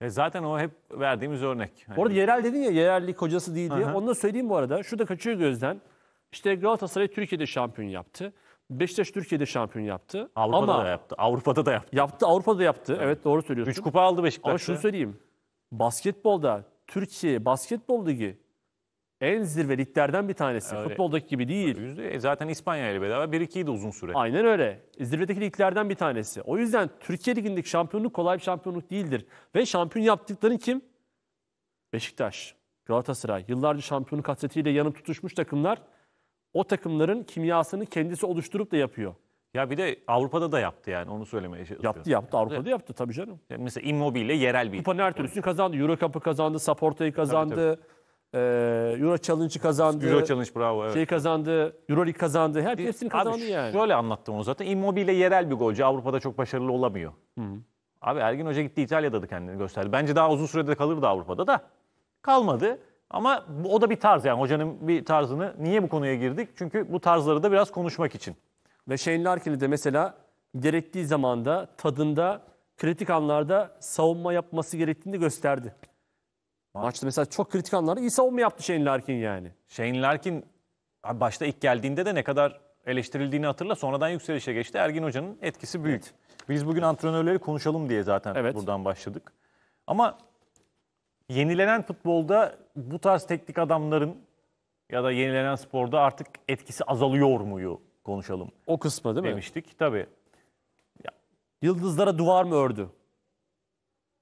Speaker 1: E zaten o hep verdiğimiz örnek. Orada arada yerel dedin ya yerellik kocası değil diye. Aha. Onu da söyleyeyim bu arada. Şu da kaçıyor gözden. İşte Galatasaray Türkiye'de şampiyon yaptı. Beşiktaş Türkiye'de şampiyon yaptı. Avrupa'da Ama da yaptı. Avrupa'da da yaptı. Yaptı, Avrupa'da da yaptı. Evet, evet doğru söylüyorsun. Üç kupa aldı Beşiktaş. Ama şunu söyleyeyim. Basketbolda Türkiye Basketbol Ligi en zirve zirveliklerden bir tanesi. Öyle. Futboldaki gibi değil. Yüzde, e, zaten İspanya ile bedava 1-2'yi de uzun süre. Aynen öyle. Zirvedeki liglerden bir tanesi. O yüzden Türkiye Ligi'ndeki şampiyonluk kolay bir şampiyonluk değildir. Ve şampiyon yaptıkları kim? Beşiktaş, Galatasaray. Yıllarca şampiyonluk hasretiyle yanıp tutuşmuş takımlar o takımların kimyasını kendisi oluşturup da yapıyor. Ya bir de Avrupa'da da yaptı yani onu söylemeye çalışıyorum. Yaptı yaptı yani. Avrupa'da yaptı tabii canım. Yani mesela Immobile yerel bir. Kupanın her türlüsünü kazandı. Euro Cup'ı kazandı, Saporta'yı kazandı. Tabii, tabii e, Euro Challenge'ı kazandı. Euro Challenge bravo evet. Şey kazandı, Euro Euroleague kazandı. Her hepsini kazandı Abi, yani.
Speaker 2: Şöyle anlattım onu zaten. Immobile yerel bir golcü. Avrupa'da çok başarılı olamıyor. Hı -hı. Abi Ergin Hoca gitti İtalya'da da kendini gösterdi. Bence daha uzun sürede kalırdı Avrupa'da da. Kalmadı. Ama bu, o da bir tarz yani hocanın bir tarzını. Niye bu konuya
Speaker 1: girdik? Çünkü bu tarzları da biraz konuşmak için. Ve Shane Larkin'i de mesela gerektiği zamanda tadında kritik anlarda savunma yapması gerektiğini gösterdi. Maçta mesela çok kritik anlarda iyi savunma yaptı Shane Larkin yani. Shane Larkin
Speaker 2: başta ilk geldiğinde de ne kadar eleştirildiğini hatırla. Sonradan yükselişe geçti. Ergin Hoca'nın etkisi büyük. Biz bugün antrenörleri konuşalım diye zaten Evet. buradan başladık. Ama yenilenen futbolda bu tarz teknik adamların ya da yenilenen sporda
Speaker 1: artık etkisi azalıyor muyu konuşalım O kısmı değil mi? demiştik. Tabii. Ya, Yıldızlara duvar mı ördü?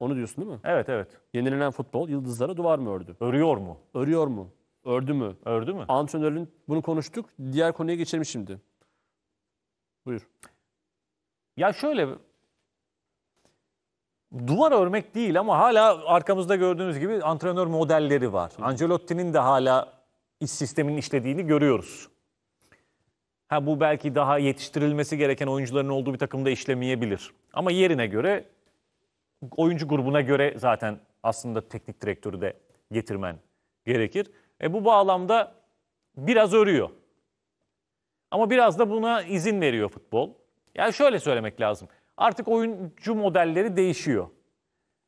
Speaker 1: Onu diyorsun değil mi? Evet evet. Yenilenen futbol yıldızlara duvar mı ördü? Örüyor mu? Örüyor mu? Ördü mü? Ördü mü? Antrenörün bunu konuştuk. Diğer konuya geçelim şimdi. Buyur. Ya
Speaker 2: şöyle duvar örmek değil ama hala arkamızda gördüğünüz gibi antrenör modelleri var. Ancelotti'nin de hala iş sisteminin işlediğini görüyoruz. Ha bu belki daha yetiştirilmesi gereken oyuncuların olduğu bir takımda işlemeyebilir. Ama yerine göre oyuncu grubuna göre zaten aslında teknik direktörü de getirmen gerekir. E bu bağlamda biraz örüyor. Ama biraz da buna izin veriyor futbol. Yani şöyle söylemek lazım. Artık oyuncu modelleri değişiyor.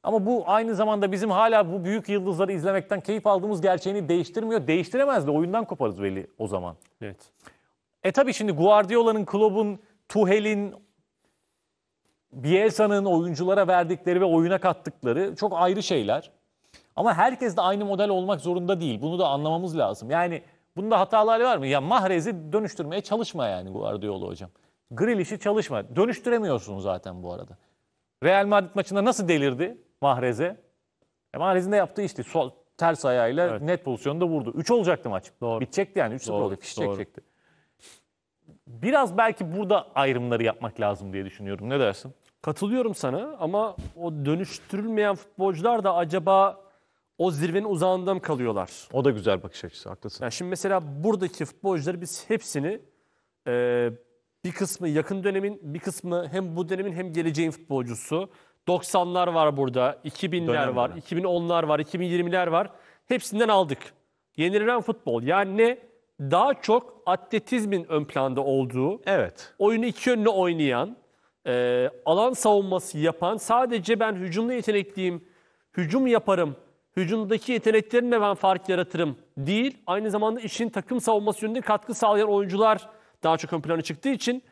Speaker 2: Ama bu aynı zamanda bizim hala bu büyük yıldızları izlemekten keyif aldığımız gerçeğini değiştirmiyor. Değiştiremez de oyundan koparız belli o zaman. Evet. E tabii şimdi Guardiola'nın, Klopp'un, Tuhel'in, Bielsa'nın oyunculara verdikleri ve oyuna kattıkları çok ayrı şeyler. Ama herkes de aynı model olmak zorunda değil. Bunu da anlamamız lazım. Yani bunda hatalar var mı? Ya Mahrez'i dönüştürmeye çalışma yani bu Guardiola hocam. Grill işi çalışma. Dönüştüremiyorsun zaten bu arada. Real Madrid maçında nasıl delirdi Mahrez'e? E Mahrez'in de yaptığı işti? sol, ters ayağıyla evet. net pozisyonda vurdu. 3 olacaktı maç. Doğru. Bitecekti yani 3-0 olacaktı. Fişecekti. Biraz belki burada ayrımları yapmak lazım diye düşünüyorum. Ne
Speaker 1: dersin? Katılıyorum sana ama o dönüştürülmeyen futbolcular da acaba o zirvenin uzağında mı kalıyorlar? O da güzel bakış açısı, haklısın. Yani şimdi mesela buradaki futbolcuları biz hepsini e, bir kısmı yakın dönemin, bir kısmı hem bu dönemin hem geleceğin futbolcusu. 90'lar var burada, 2000'ler var, 2010'lar var, 2020'ler var. Hepsinden aldık. Yenilenen futbol. Yani ne? Daha çok atletizmin ön planda olduğu, Evet. oyunu iki yönlü oynayan, e, alan savunması yapan, sadece ben hücumda yetenekliyim, hücum yaparım, hücumdaki yeteneklerimle ben fark yaratırım değil. Aynı zamanda işin takım savunması yönünde katkı sağlayan oyuncular daha çok ön plana çıktığı için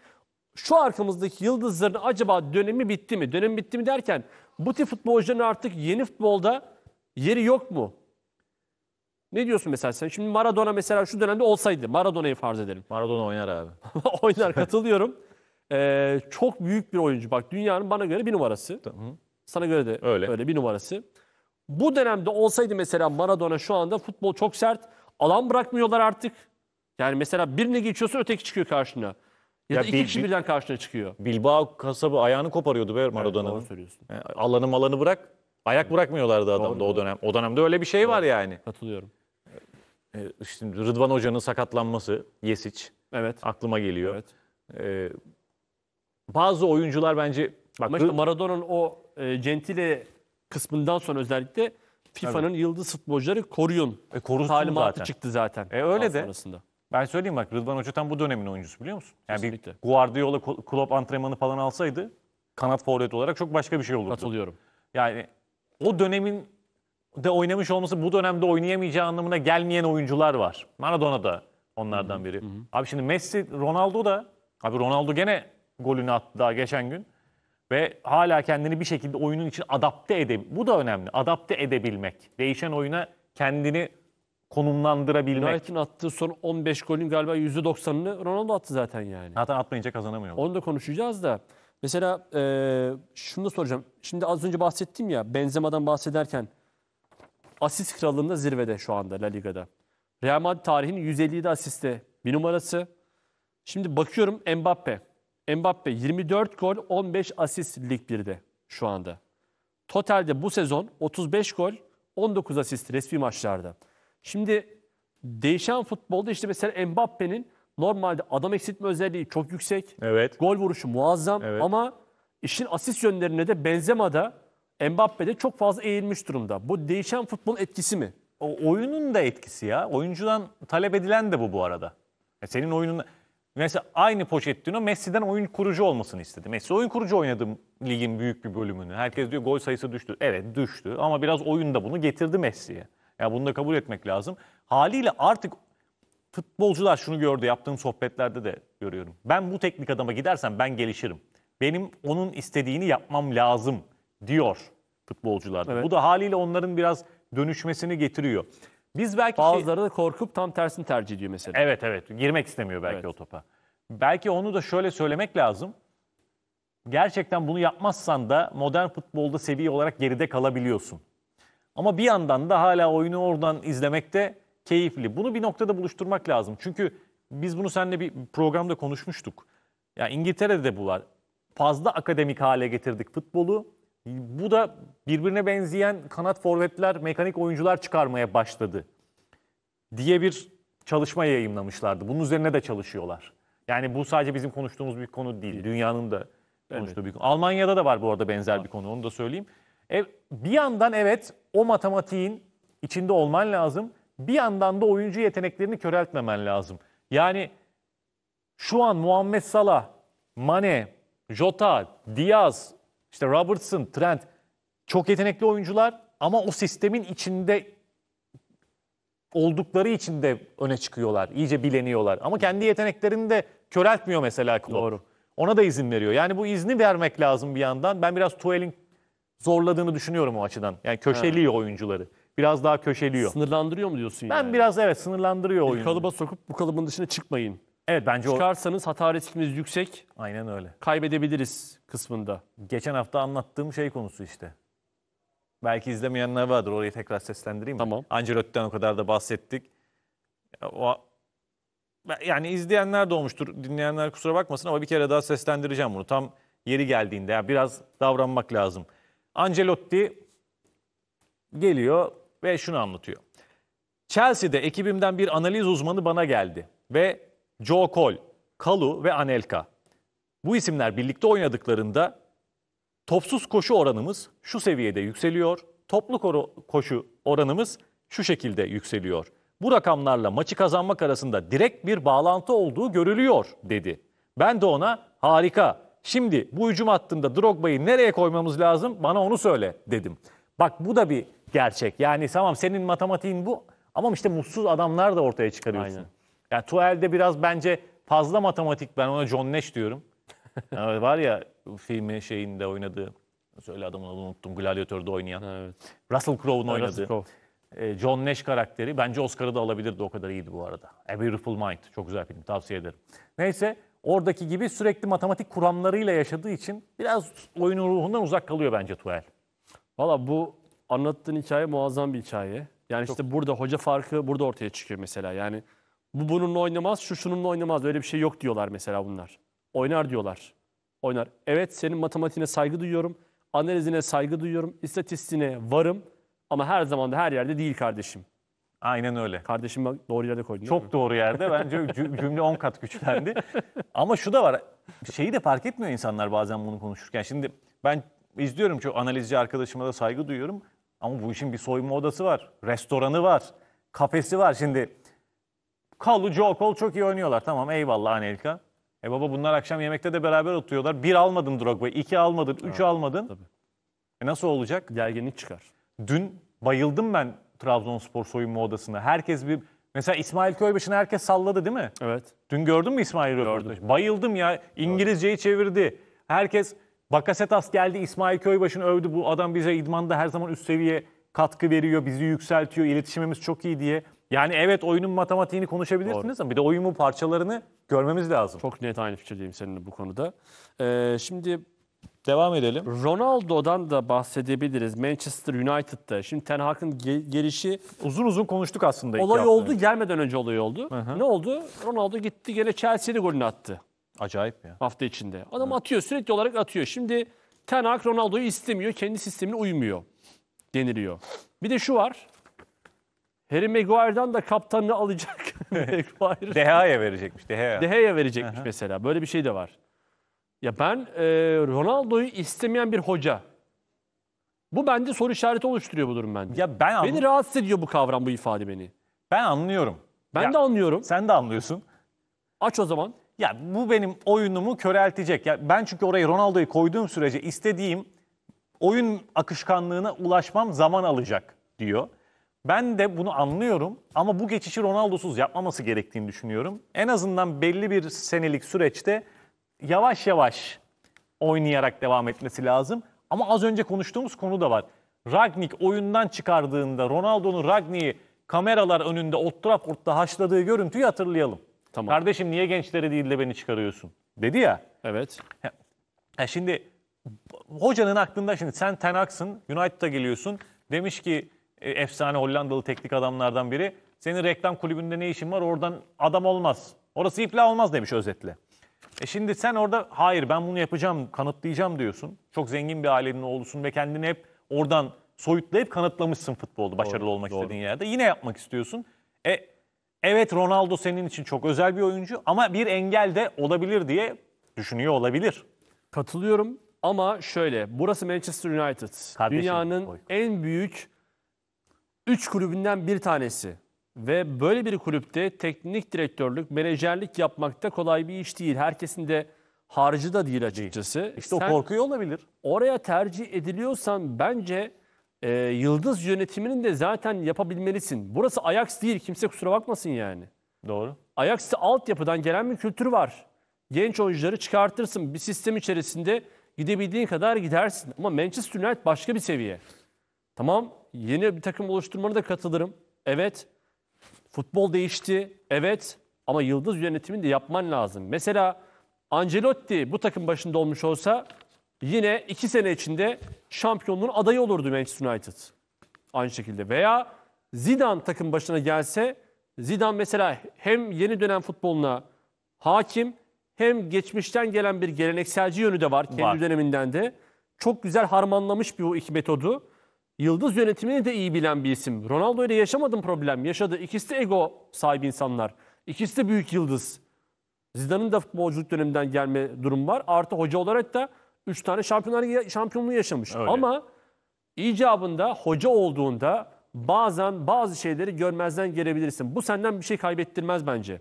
Speaker 1: şu arkamızdaki yıldızların acaba dönemi bitti mi? Dönemi bitti mi derken bu tip futbolcuların artık yeni futbolda yeri yok mu? Ne diyorsun mesela sen? Şimdi Maradona mesela şu dönemde olsaydı. Maradona'yı farz edelim. Maradona oynar abi. oynar katılıyorum. Ee, çok büyük bir oyuncu. Bak dünyanın bana göre bir numarası. Tamam. Sana göre de öyle. öyle bir numarası. Bu dönemde olsaydı mesela Maradona şu anda futbol çok sert. Alan bırakmıyorlar artık. Yani mesela birine geçiyorsun öteki çıkıyor karşına. Ya, ya da iki kişi birden karşına çıkıyor. Bilbao kasabı
Speaker 2: ayağını koparıyordu be Maradona'nın. Evet, söylüyorsun. Yani alanı malanı bırak. Ayak evet. bırakmıyorlardı adamda o dönem. O dönemde öyle bir şey evet. var yani. Katılıyorum. Ee, şimdi Rıdvan Hoca'nın sakatlanması, Yesiç. Evet. Aklıma geliyor. Evet. Ee, bazı oyuncular
Speaker 1: bence bak Ama işte Maradona'nın o e, Gentile kısmından sonra özellikle FIFA'nın yıldız futbolcuları koruyun. E, talimatı zaten. çıktı zaten. E öyle de. Sonrasında. Ben söyleyeyim
Speaker 2: bak Rıdvan Hoca tam bu dönemin oyuncusu biliyor musun? Yani Kesinlikle. bir Guardiola Klopp antrenmanı falan alsaydı kanat forvet olarak çok başka bir şey olurdu. Katılıyorum. Yani o dönemin de oynamış olması bu dönemde oynayamayacağı anlamına gelmeyen oyuncular var. Maradona da onlardan biri. Hı hı. Abi şimdi Messi, Ronaldo da abi Ronaldo gene golünü attı daha geçen gün. Ve hala kendini bir şekilde oyunun için adapte edeb Bu da önemli. Adapte edebilmek.
Speaker 1: Değişen oyuna kendini konumlandırabilmek. United'ın attığı son 15 golün galiba %90'ını Ronaldo attı zaten yani. Zaten atmayınca kazanamıyor. Onu da konuşacağız da. Mesela e, şunu da soracağım. Şimdi az önce bahsettim ya Benzema'dan bahsederken asist krallığında zirvede şu anda La Liga'da. Real Madrid tarihinin 157 asiste bir numarası. Şimdi bakıyorum Mbappe. Mbappe 24 gol, 15 asist Lig 1'de şu anda. Totalde bu sezon 35 gol, 19 asist resmi maçlarda. Şimdi değişen futbolda işte mesela Mbappe'nin normalde adam eksiltme özelliği çok yüksek. Evet. Gol vuruşu muazzam evet. ama işin asist yönlerine de Benzema'da Mbappe'de çok fazla eğilmiş durumda. Bu değişen futbol etkisi mi? O oyunun da etkisi ya. Oyuncudan talep edilen de bu bu arada.
Speaker 2: E, senin oyunun Mesela aynı Pochettino Messi'den oyun kurucu olmasını istedi. Messi oyun kurucu oynadı ligin büyük bir bölümünü. Herkes diyor gol sayısı düştü. Evet düştü ama biraz oyun da bunu getirdi Messi'ye. Ya yani bunu da kabul etmek lazım. Haliyle artık futbolcular şunu gördü yaptığım sohbetlerde de görüyorum. Ben bu teknik adama gidersem ben gelişirim. Benim onun istediğini yapmam lazım diyor futbolcular. Evet. Bu da haliyle onların biraz dönüşmesini getiriyor. Biz belki Bazıları da korkup tam tersini tercih ediyor mesela. Evet evet girmek istemiyor belki Evet. o topa. Belki onu da şöyle söylemek lazım. Gerçekten bunu yapmazsan da modern futbolda seviye olarak geride kalabiliyorsun. Ama bir yandan da hala oyunu oradan izlemek de keyifli. Bunu bir noktada buluşturmak lazım. Çünkü biz bunu seninle bir programda konuşmuştuk. Ya İngiltere'de de bu var. Fazla akademik hale getirdik futbolu. Bu da birbirine benzeyen kanat forvetler, mekanik oyuncular çıkarmaya başladı diye bir çalışma yayınlamışlardı. Bunun üzerine de çalışıyorlar. Yani bu sadece bizim konuştuğumuz bir konu değil. Dünyanın da konuştuğu bir konu. Almanya'da da var bu arada benzer bir konu onu da söyleyeyim. E, bir yandan evet o matematiğin içinde olman lazım. Bir yandan da oyuncu yeteneklerini köreltmemen lazım. Yani şu an Muhammed Salah, Mane, Jota, Diaz, işte Robertson, Trent çok yetenekli oyuncular ama o sistemin içinde oldukları için de öne çıkıyorlar. İyice bileniyorlar. Ama kendi yeteneklerini de köreltmiyor mesela Klopp. Doğru. Ona da izin veriyor. Yani bu izni vermek lazım bir yandan. Ben biraz Tuel'in zorladığını düşünüyorum o açıdan. Yani köşeliyor He. oyuncuları.
Speaker 1: Biraz daha köşeliyor. Sınırlandırıyor mu diyorsun ben yani? Ben biraz evet sınırlandırıyor bir oyunu. kalıba sokup bu kalıbın dışına çıkmayın Evet bence o Çıkarsanız hata riskimiz yüksek, aynen öyle. kaybedebiliriz kısmında.
Speaker 2: Geçen hafta anlattığım şey konusu işte. Belki izlemeyenler vardır. Orayı tekrar seslendireyim Tamam. Ancelotti'den o kadar da bahsettik. O yani izleyenler de olmuştur. Dinleyenler kusura bakmasın ama bir kere daha seslendireceğim bunu. Tam yeri geldiğinde ya biraz davranmak lazım. Ancelotti geliyor ve şunu anlatıyor. Chelsea'de ekibimden bir analiz uzmanı bana geldi ve Joe Cole, Kalu ve Anelka. Bu isimler birlikte oynadıklarında topsuz koşu oranımız şu seviyede yükseliyor. Toplu koşu oranımız şu şekilde yükseliyor. Bu rakamlarla maçı kazanmak arasında direkt bir bağlantı olduğu görülüyor dedi. Ben de ona harika. Şimdi bu hücum hattında Drogba'yı nereye koymamız lazım? Bana onu söyle dedim. Bak bu da bir gerçek. Yani tamam senin matematiğin bu ama işte mutsuz adamlar da ortaya çıkarıyorsun. Aynen. Ya Tuel'de biraz bence fazla matematik ben ona John Nash diyorum. Yani var ya filmi şeyinde oynadığı söyle adamın adını unuttum. Gladiator'da oynayan. Evet. Russell Crowe'un oynadığı. Crowe. E, John Nash karakteri bence Oscar'ı da alabilirdi. O kadar iyiydi bu arada. A Beautiful Mind. Çok güzel film. Tavsiye ederim. Neyse oradaki gibi sürekli matematik kuramlarıyla yaşadığı için biraz
Speaker 1: oyunun ruhundan uzak kalıyor bence Tuel. Valla bu anlattığın hikaye muazzam bir hikaye. Yani Çok... işte burada hoca farkı burada ortaya çıkıyor mesela. Yani bu bununla oynamaz, şu şununla oynamaz. Öyle bir şey yok diyorlar mesela bunlar. Oynar diyorlar. Oynar. Evet senin matematiğine saygı duyuyorum. Analizine saygı duyuyorum. istatistiğine varım. Ama her zaman da her yerde değil kardeşim. Aynen öyle. Kardeşim bak doğru yerde koydun. Çok doğru yerde. Bence cümle
Speaker 2: 10 kat güçlendi. Ama şu da var. Şeyi de fark etmiyor insanlar bazen bunu konuşurken. Şimdi ben izliyorum çok analizci arkadaşıma da saygı duyuyorum. Ama bu işin bir soyunma odası var. Restoranı var. Kafesi var. Şimdi Kalu, Joe çok iyi oynuyorlar. Tamam eyvallah Anelka. E baba bunlar akşam yemekte de beraber oturuyorlar. Bir almadın Drogba'yı, iki almadın, üç almadın. Tabii. E nasıl olacak? Gerginlik çıkar. Dün bayıldım ben Trabzonspor soyunma odasında. Herkes bir... Mesela İsmail Köybaşı'nı herkes salladı değil mi? Evet. Dün gördün mü İsmail röportajı? Bayıldım ya. İngilizceyi çevirdi. Herkes Bakasetas geldi İsmail Köybaşı'nı övdü. Bu adam bize idmanda her zaman üst seviye katkı veriyor, bizi yükseltiyor, iletişimimiz çok iyi diye. Yani evet oyunun matematiğini konuşabilirsiniz Doğru. ama bir de oyunun parçalarını
Speaker 1: görmemiz lazım. Çok net aynı fikirdeyim seninle bu konuda. Ee, şimdi Devam edelim. Ronaldo'dan da bahsedebiliriz. Manchester United'da. Şimdi Ten Hag'ın ge- gelişi... Uzun uzun konuştuk aslında. Olay hafta. oldu, gelmeden önce olay oldu. Hı hı. Ne oldu? Ronaldo gitti gene Chelsea'de golünü attı. Acayip ya. Hafta içinde. Adam hı. atıyor, sürekli olarak atıyor. Şimdi Ten Hag Ronaldo'yu istemiyor, kendi sistemine uymuyor deniliyor. Bir de şu var. Harry Maguire'dan da kaptanını alacak Maguire.
Speaker 2: Deha'ya verecekmiş.
Speaker 1: Deha. Deha'ya verecekmiş Aha. mesela. Böyle bir şey de var. Ya ben e, Ronaldo'yu istemeyen bir hoca. Bu bende soru işareti oluşturuyor bu durum bende. Ya ben beni rahatsız ediyor bu kavram, bu ifade beni. Ben anlıyorum. Ben ya, de anlıyorum. Sen de anlıyorsun.
Speaker 2: Aç o zaman. Ya bu benim oyunumu köreltecek. Ya ben çünkü oraya Ronaldo'yu koyduğum sürece istediğim oyun akışkanlığına ulaşmam zaman alacak diyor. Ben de bunu anlıyorum ama bu geçişi Ronaldo'suz yapmaması gerektiğini düşünüyorum. En azından belli bir senelik süreçte yavaş yavaş oynayarak devam etmesi lazım. Ama az önce konuştuğumuz konu da var. Ragnik oyundan çıkardığında Ronaldo'nun Ragnik'i kameralar önünde Old Trafford'da haşladığı görüntüyü hatırlayalım. Tamam. Kardeşim niye gençlere değil de beni çıkarıyorsun dedi ya. Evet. Ya şimdi hocanın aklında şimdi sen Ten Hag'sın, United'a geliyorsun. Demiş ki e, efsane Hollandalı teknik adamlardan biri. Senin reklam kulübünde ne işin var? Oradan adam olmaz. Orası iflah olmaz demiş özetle. E şimdi sen orada hayır ben bunu yapacağım, kanıtlayacağım diyorsun. Çok zengin bir ailenin oğlusun ve kendini hep oradan soyutlayıp kanıtlamışsın futbolda başarılı doğru, olmak doğru. istediğin yerde. Yine yapmak istiyorsun. E evet Ronaldo senin için çok özel bir oyuncu
Speaker 1: ama bir engel de olabilir diye düşünüyor olabilir. Katılıyorum ama şöyle burası Manchester United. Kardeşim, Dünyanın oy. en büyük 3 kulübünden bir tanesi ve böyle bir kulüpte teknik direktörlük, menajerlik yapmak da kolay bir iş değil. Herkesin de harcı da değil açıkçası. İşte Sen o korkuyu olabilir. Oraya tercih ediliyorsan bence e, yıldız yönetiminin de zaten yapabilmelisin. Burası Ajax değil kimse kusura bakmasın yani. Doğru. Ajax'ta altyapıdan gelen bir kültür var. Genç oyuncuları çıkartırsın bir sistem içerisinde gidebildiğin kadar gidersin. Ama Manchester United başka bir seviye. Tamam yeni bir takım oluşturmanı da katılırım. Evet futbol değişti. Evet ama yıldız yönetimini de yapman lazım. Mesela Ancelotti bu takım başında olmuş olsa yine iki sene içinde şampiyonluğun adayı olurdu Manchester United. Aynı şekilde. Veya Zidane takım başına gelse Zidane mesela hem yeni dönem futboluna hakim hem geçmişten gelen bir gelenekselci yönü de var kendi var. döneminden de. Çok güzel harmanlamış bir bu iki metodu. Yıldız yönetimini de iyi bilen bir isim. Ronaldo ile yaşamadım problem. Yaşadı. İkisi de ego sahibi insanlar. İkisi de büyük yıldız. Zidane'ın da futbolculuk döneminden gelme durum var. Artı hoca olarak da 3 tane şampiyonlar şampiyonluğu yaşamış. Öyle. Ama icabında hoca olduğunda bazen bazı şeyleri görmezden gelebilirsin. Bu senden bir şey kaybettirmez bence.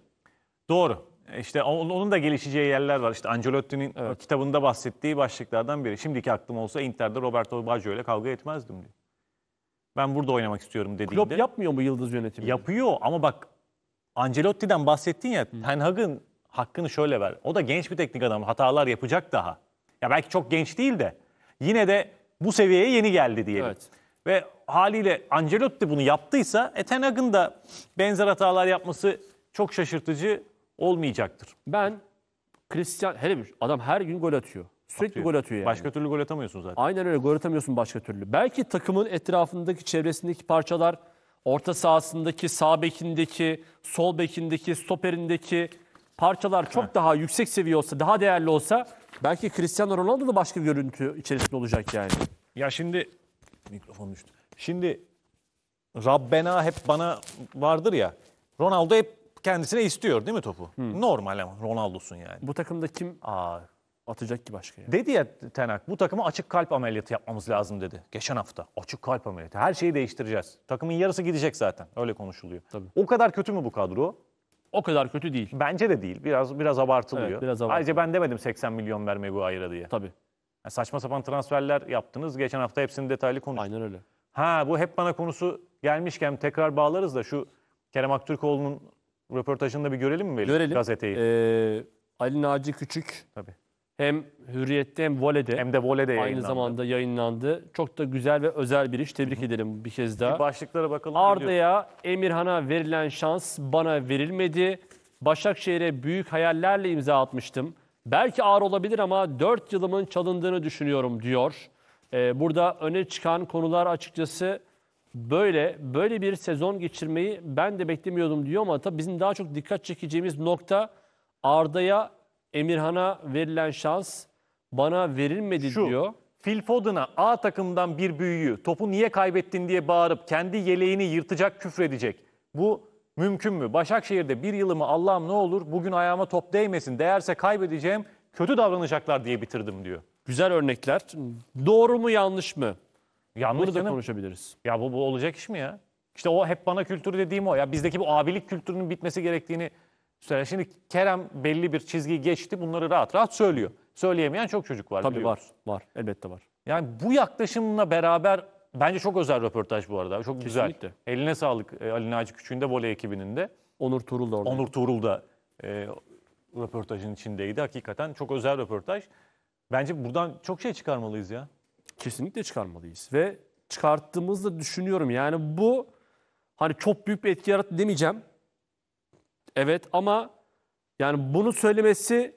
Speaker 1: Doğru.
Speaker 2: İşte onun da gelişeceği yerler var. İşte Ancelotti'nin evet. kitabında bahsettiği başlıklardan biri. Şimdiki aklım olsa Inter'de Roberto Baggio ile kavga etmezdim diye ben burada oynamak istiyorum dediğinde. Klopp yapmıyor mu yıldız yönetimi? Yapıyor ama bak Ancelotti'den bahsettin ya Hı. Ten Hag'ın hakkını şöyle ver. O da genç bir teknik adam hatalar yapacak daha. Ya belki çok genç değil de yine de bu seviyeye yeni geldi diyelim. Evet. Ve haliyle Ancelotti bunu yaptıysa e, Ten Hag'ın da benzer hatalar yapması çok şaşırtıcı
Speaker 1: olmayacaktır. Ben Christian hele adam her gün gol atıyor. Sürekli atıyor. gol atıyor yani. Başka türlü gol atamıyorsun zaten. Aynen öyle gol atamıyorsun başka türlü. Belki takımın etrafındaki, çevresindeki parçalar, orta sahasındaki, sağ bekindeki, sol bekindeki, stoperindeki parçalar çok evet. daha yüksek seviye olsa, daha değerli olsa belki Cristiano Ronaldo da başka bir görüntü içerisinde olacak yani. Ya şimdi
Speaker 2: mikrofon düştü. Şimdi Rabbena hep bana vardır ya. Ronaldo hep kendisine istiyor değil mi topu? Hı. Hmm. Normal ama Ronaldo'sun yani. Bu takımda kim? Aa, atacak ki başka ya. Dedi ya Tenak bu takımı açık kalp ameliyatı yapmamız lazım dedi. Geçen hafta açık kalp ameliyatı. Her şeyi değiştireceğiz. Takımın yarısı gidecek zaten. Öyle konuşuluyor. Tabii. O kadar kötü mü bu kadro? O kadar kötü değil. Bence de değil. Biraz biraz abartılıyor. Evet, biraz abartılıyor. Ayrıca ben demedim 80 milyon vermeyi bu ayıra diye. Tabii. Yani saçma sapan transferler yaptınız. Geçen hafta hepsini detaylı konuştuk. Aynen öyle. Ha bu hep bana konusu gelmişken tekrar bağlarız da şu Kerem Aktürkoğlu'nun röportajını da bir görelim mi? Velim? Görelim. Gazeteyi.
Speaker 1: Ee, Ali Naci Küçük. Tabii hem Hürriyet'te hem Vole'de hem de Vole'de yayınlandı. aynı zamanda yayınlandı. Çok da güzel ve özel bir iş. Tebrik edelim bir kez daha. Bir başlıklara bakalım. Arda'ya, Emirhan'a verilen şans bana verilmedi. Başakşehir'e büyük hayallerle imza atmıştım. Belki ağır olabilir ama 4 yılımın çalındığını düşünüyorum diyor. Ee, burada öne çıkan konular açıkçası böyle böyle bir sezon geçirmeyi ben de beklemiyordum diyor ama tabii bizim daha çok dikkat çekeceğimiz nokta Arda'ya Emirhan'a verilen şans bana verilmedi Şu. diyor. Phil Foden'a A takımdan bir büyüğü topu niye kaybettin diye bağırıp kendi yeleğini
Speaker 2: yırtacak küfredecek. Bu mümkün mü? Başakşehir'de bir yılımı Allah'ım ne olur bugün ayağıma top değmesin değerse kaybedeceğim kötü davranacaklar diye bitirdim diyor. Güzel örnekler. Doğru mu yanlış mı? Yanlış Bunu canım. konuşabiliriz. Ya bu, bu olacak iş mi ya? İşte o hep bana kültür dediğim o. Ya bizdeki bu abilik kültürünün bitmesi gerektiğini Mesela şimdi Kerem belli bir çizgi geçti bunları rahat rahat söylüyor. Söyleyemeyen çok çocuk var. Tabii var, var. Elbette var. Yani bu yaklaşımla beraber bence çok özel röportaj bu arada. Çok Kesinlikle. güzel. Eline sağlık e, Ali Naci Küçük'ün de voley ekibinin de. Onur Tuğrul da orada. Onur Tuğrul da e, röportajın içindeydi. Hakikaten çok özel röportaj. Bence buradan çok şey çıkarmalıyız
Speaker 1: ya. Kesinlikle çıkarmalıyız ve çıkarttığımızda düşünüyorum yani bu hani çok büyük bir etki yarattı demeyeceğim. Evet ama yani bunu söylemesi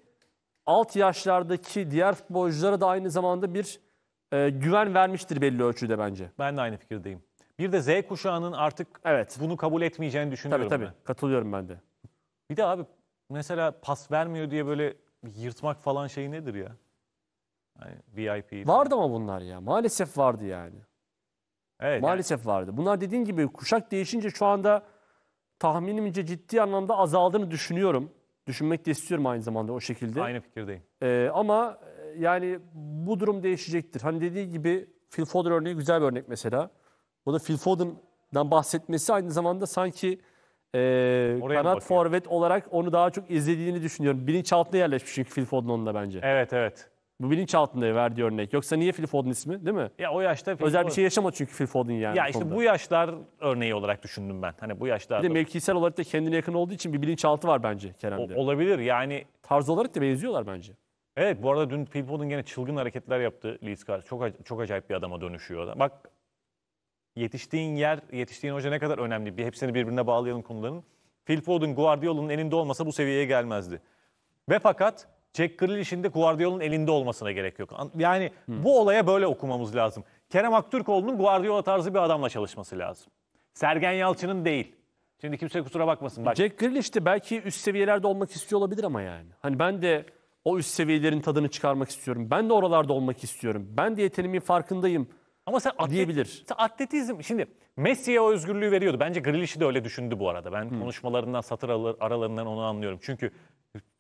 Speaker 1: alt yaşlardaki diğer futbolculara da aynı zamanda bir e, güven vermiştir belli ölçüde bence. Ben de aynı fikirdeyim. Bir de Z kuşağının
Speaker 2: artık evet. bunu kabul etmeyeceğini düşünüyorum. Tabii tabii ben. katılıyorum ben de. Bir de abi mesela pas vermiyor diye böyle yırtmak falan şey nedir ya? Yani VIP.
Speaker 1: Vardı ama bunlar ya. Maalesef vardı yani. Evet. Maalesef yani. vardı. Bunlar dediğin gibi kuşak değişince şu anda tahminimce ciddi anlamda azaldığını düşünüyorum. Düşünmek de istiyorum aynı zamanda o şekilde. Aynı fikirdeyim. Ee, ama e, yani bu durum değişecektir. Hani dediği gibi Phil Foden örneği güzel bir örnek mesela. Bu da Phil Foden'dan bahsetmesi aynı zamanda sanki e, kanat forvet olarak onu daha çok izlediğini düşünüyorum. Bilinçaltına yerleşmiş çünkü Phil Foden onunla bence. Evet evet. Bu bilinç ver diyor örnek. Yoksa niye Phil Foden ismi değil mi? Ya o yaşta Phil Özel bir şey yaşamadı çünkü Phil Foden yani. Ya işte bu yaşlar örneği olarak düşündüm ben. Hani bu yaşlar Bir de mevkisel olarak da kendine yakın olduğu için bir bilinçaltı var bence Kerem'de. olabilir.
Speaker 2: Yani Tarz olarak da benziyorlar bence. evet bu arada dün Phil Foden gene çılgın hareketler yaptı Leeds karşı. Çok çok acayip bir adama dönüşüyor. adam. Bak yetiştiğin yer, yetiştiğin hoca ne kadar önemli. Bir hepsini birbirine bağlayalım konuların. Phil Foden Guardiola'nın elinde olmasa bu seviyeye gelmezdi. Ve fakat Jack Grealish'in de Guardiola'nın elinde olmasına gerek yok. An- Yani bu olaya böyle okumamız lazım. Kerem Aktürkoğlu'nun Guardiola tarzı bir adamla çalışması lazım. Sergen Yalçın'ın değil. Şimdi kimse kusura bakmasın.
Speaker 1: Bak, Jack Grealish de belki üst seviyelerde olmak istiyor olabilir ama yani. Hani ben de o üst seviyelerin tadını çıkarmak istiyorum. Ben de oralarda olmak istiyorum. Ben de yeteneğimin farkındayım. Ama sen atlet- Diyebilir. sen atletizm şimdi Messi'ye o özgürlüğü
Speaker 2: veriyordu. Bence Grealish'i de öyle düşündü bu arada. Ben konuşmalarından satır aralarından onu anlıyorum. Çünkü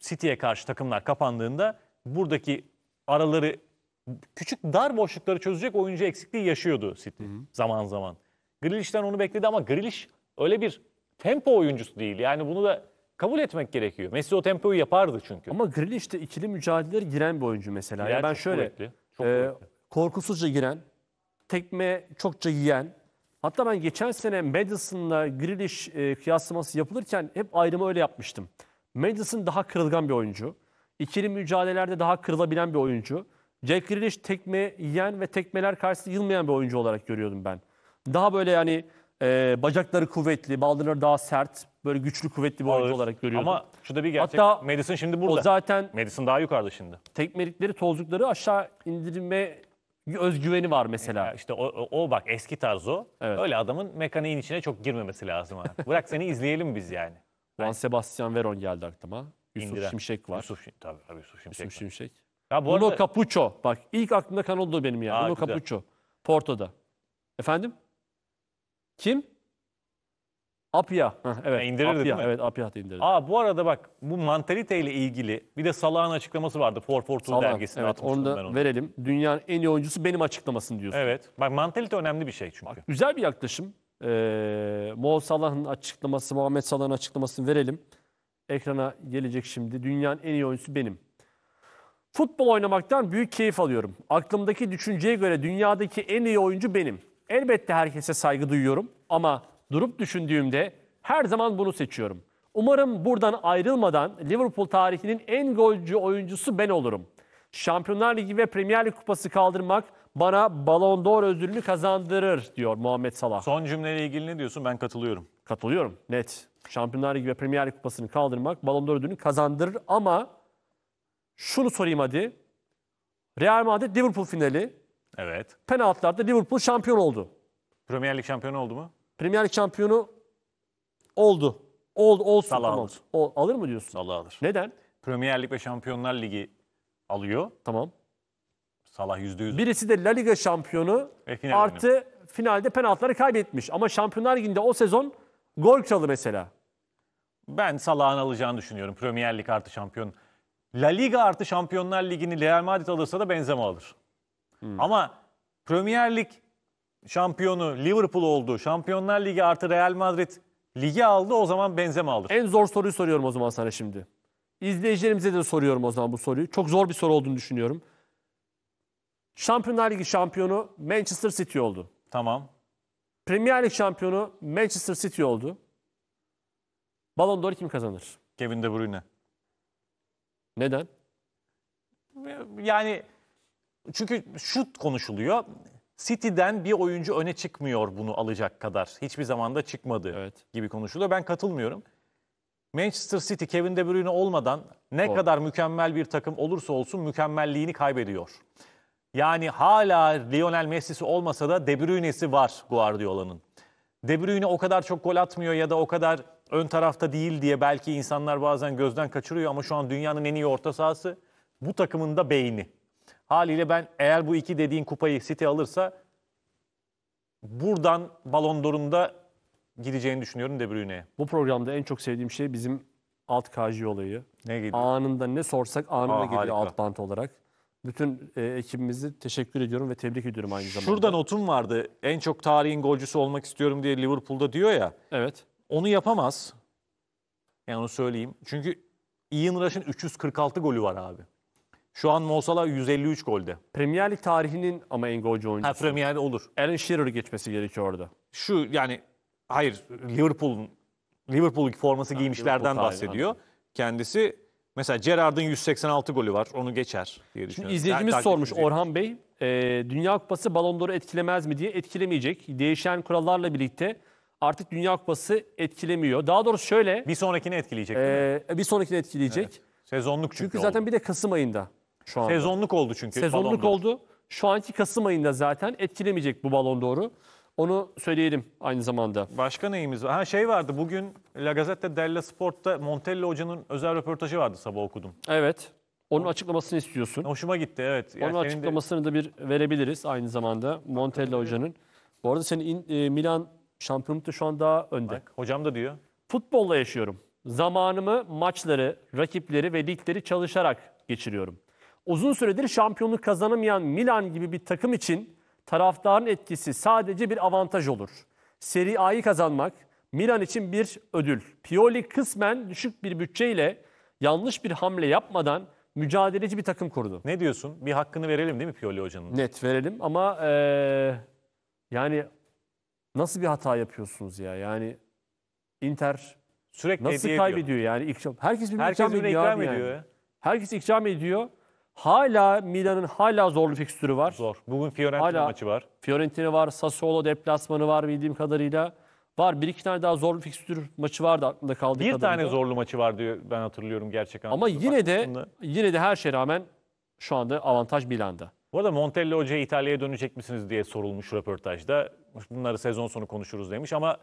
Speaker 2: City'ye karşı takımlar kapandığında buradaki araları küçük dar boşlukları çözecek oyuncu eksikliği yaşıyordu City hı hı. zaman zaman. Grealish'ten onu bekledi ama Grealish öyle bir tempo oyuncusu değil. Yani bunu da kabul etmek gerekiyor. Messi o tempoyu
Speaker 1: yapardı çünkü. Ama Grealish de ikili mücadelelere giren bir oyuncu mesela. yani ben şöyle kuvvetli, çok e, korkusuzca giren, tekme çokça yiyen. Hatta ben geçen sene Madison'la Grealish e, kıyaslaması yapılırken hep ayrımı öyle yapmıştım. Madison daha kırılgan bir oyuncu. İkili mücadelelerde daha kırılabilen bir oyuncu. Jack Grealish tekme yiyen ve tekmeler karşısında yılmayan bir oyuncu olarak görüyordum ben. Daha böyle yani e, bacakları kuvvetli, baldırları daha sert, böyle güçlü kuvvetli bir Ağır. oyuncu olarak görüyordum. Ama şu da bir gerçek. Hatta Madison şimdi burada. O
Speaker 2: zaten Madison daha yukarıda şimdi.
Speaker 1: tekmelikleri, tozlukları aşağı indirme
Speaker 2: özgüveni var mesela. Ya işte o, o, o bak eski tarz o. Evet. Öyle adamın mekaniğin içine çok girmemesi lazım artık. Bırak seni izleyelim biz yani. Juan Sebastian Veron geldi aklıma. Yusuf İndiren. Şimşek var. Yusuf, Şim- tabii, tabii Yusuf Şimşek. Yusuf Şimşek.
Speaker 1: Ya bu Bruno arada Capucho. Bak ilk aklımda kan oldu benim ya. Aa, Bruno Capucho. Porto'da. Efendim? Kim? Apia. evet. indirirdi Apia. değil mi? Evet Apia da indirirdi. Aa bu arada bak bu
Speaker 2: ile ilgili bir de Salah'ın açıklaması vardı 442 Salah, dergisinde evet, onu da ben onu. verelim. Dünyanın en iyi
Speaker 1: oyuncusu benim açıklamasını diyorsun. Evet.
Speaker 2: Bak mantalite önemli bir şey çünkü.
Speaker 1: Güzel bir yaklaşım. Ee, Mo Salah'ın açıklaması, Muhammed Salah'ın açıklamasını verelim. Ekrana gelecek şimdi. Dünyanın en iyi oyuncusu benim. Futbol oynamaktan büyük keyif alıyorum. Aklımdaki düşünceye göre dünyadaki en iyi oyuncu benim. Elbette herkese saygı duyuyorum ama durup düşündüğümde her zaman bunu seçiyorum. Umarım buradan ayrılmadan Liverpool tarihinin en golcü oyuncusu ben olurum. Şampiyonlar Ligi ve Premier Lig kupası kaldırmak bana Ballon d'Or ödülünü kazandırır diyor Muhammed Salah. Son cümleyle ilgili ne diyorsun? Ben katılıyorum. Katılıyorum net. Şampiyonlar Ligi ve Premier Lig kupasını kaldırmak Ballon d'Or ödülünü kazandırır ama şunu sorayım hadi. Real Madrid Liverpool finali. Evet. Penaltılarda Liverpool şampiyon oldu. Premier Lig şampiyonu oldu mu? Premier Lig şampiyonu oldu. Oldu olsun Salah tamam. alır. O, alır mı diyorsun? Salah alır. Neden?
Speaker 2: Premier Lig ve Şampiyonlar Ligi alıyor. Tamam. Salah %100.
Speaker 1: Birisi de La Liga şampiyonu E, final artı finalde penaltıları kaybetmiş. Ama Şampiyonlar Ligi'nde o sezon gol kralı mesela.
Speaker 2: Ben Salah'ın alacağını düşünüyorum. Premier Lig artı şampiyon. La Liga artı Şampiyonlar Ligi'ni Real Madrid alırsa da Benzema alır. Hmm. Ama Premier Lig şampiyonu Liverpool oldu. Şampiyonlar Ligi artı
Speaker 1: Real Madrid ligi aldı o zaman Benzema alır. En zor soruyu soruyorum o zaman sana şimdi. İzleyicilerimize de soruyorum o zaman bu soruyu. Çok zor bir soru olduğunu düşünüyorum. Şampiyonlar Ligi şampiyonu Manchester City oldu. Tamam. Premier Lig şampiyonu Manchester City oldu. Ballon d'Or kim kazanır? Kevin De Bruyne.
Speaker 2: Neden? Yani çünkü şut konuşuluyor. City'den bir oyuncu öne çıkmıyor bunu alacak kadar. Hiçbir zaman da çıkmadı evet. gibi konuşuluyor. Ben katılmıyorum. Manchester City Kevin De Bruyne olmadan ne Doğru. kadar mükemmel bir takım olursa olsun mükemmelliğini kaybediyor. Yani hala Lionel Messi'si olmasa da De Bruyne'si var Guardiola'nın. De Bruyne o kadar çok gol atmıyor ya da o kadar ön tarafta değil diye belki insanlar bazen gözden kaçırıyor ama şu an dünyanın en iyi orta sahası bu takımın da beyni. Haliyle ben eğer bu iki dediğin kupayı City alırsa buradan Ballon d'Or'unda
Speaker 1: gideceğini düşünüyorum De Bruyne'ye. Bu programda en çok sevdiğim şey bizim alt KJ olayı. Ne geliyor? Anında ne sorsak anında Aa, geliyor harika. alt bant olarak bütün e, ekibimizi teşekkür ediyorum ve tebrik ediyorum aynı zamanda.
Speaker 2: Şurada notum vardı. En çok tarihin golcüsü olmak istiyorum diye Liverpool'da diyor ya. Evet. Onu yapamaz. Yani onu söyleyeyim. Çünkü Ian Rush'ın 346 golü var abi. Şu an Mo Salah 153 golde. Premier Lig tarihinin ama en golcü oyuncusu. Ha Premier Lig olur. Alan Shearer geçmesi gerekiyor orada. Şu yani hayır Liverpool'un Liverpool forması giymişlerden Liverpool tarihi, bahsediyor. Kendisi
Speaker 1: Mesela Gerard'ın 186 golü var. Onu geçer diye Şimdi düşünüyorum. izleyicimiz Ben takip sormuş edeceğim. Orhan Bey. e, Dünya Kupası Ballon d'Or'u etkilemez mi diye etkilemeyecek. Değişen kurallarla birlikte artık Dünya Kupası etkilemiyor. Daha doğrusu şöyle Bir sonrakini etkileyecek. Ee, mi? e, bir sonrasını etkileyecek. Sezonluk çünkü, Çünkü zaten oldu. bir de Kasım ayında şu anda. Sezonluk oldu çünkü. Sezonluk oldu. Şu anki Kasım ayında zaten etkilemeyecek bu balon doğru. Onu söyleyelim aynı zamanda. Başka
Speaker 2: neyimiz var? Ha şey vardı bugün La Gazzetta della Sport'ta Montella Hoca'nın özel röportajı vardı sabah
Speaker 1: okudum. Evet. Onun açıklamasını istiyorsun. Hoşuma gitti evet. Yani Onun senin de- açıklamasını da bir verebiliriz aynı zamanda Montella Hoca'nın. Bu arada senin in- e, Milan şampiyonlukta şu an daha önde. Bak, hocam da diyor. Futbolla yaşıyorum. Zamanımı, maçları, rakipleri ve ligleri çalışarak geçiriyorum. Uzun süredir şampiyonluk kazanamayan Milan gibi bir takım için taraftarın etkisi sadece bir avantaj olur. Seri A'yı kazanmak Milan için bir ödül. Pioli kısmen düşük bir bütçeyle yanlış bir hamle yapmadan mücadeleci bir takım kurdu. Ne diyorsun? Bir hakkını verelim değil mi Pioli hocanın? Net verelim ama ee, yani nasıl bir hata yapıyorsunuz ya? Yani Inter Sürekli nasıl kaybediyor ediyor. yani? Herkes bir Herkes ikram, bir ikram ediyor. Yani. Ediyor. Herkes ikram ediyor. Hala Milan'ın hala zorlu fikstürü var. Zor. Bugün Fiorentina Hala maçı var. Fiorentina var, Sassuolo deplasmanı var bildiğim kadarıyla. Var bir iki tane daha zorlu fikstür maçı vardı aklımda kaldı. Bir kadarıyla. tane zorlu maçı vardı ben hatırlıyorum gerçekten. Ama yine de yine de her şeye rağmen şu anda avantaj Milan'da.
Speaker 2: Bu arada Montella Hoca'ya İtalya'ya dönecek misiniz diye sorulmuş röportajda. Bunları sezon sonu konuşuruz demiş ama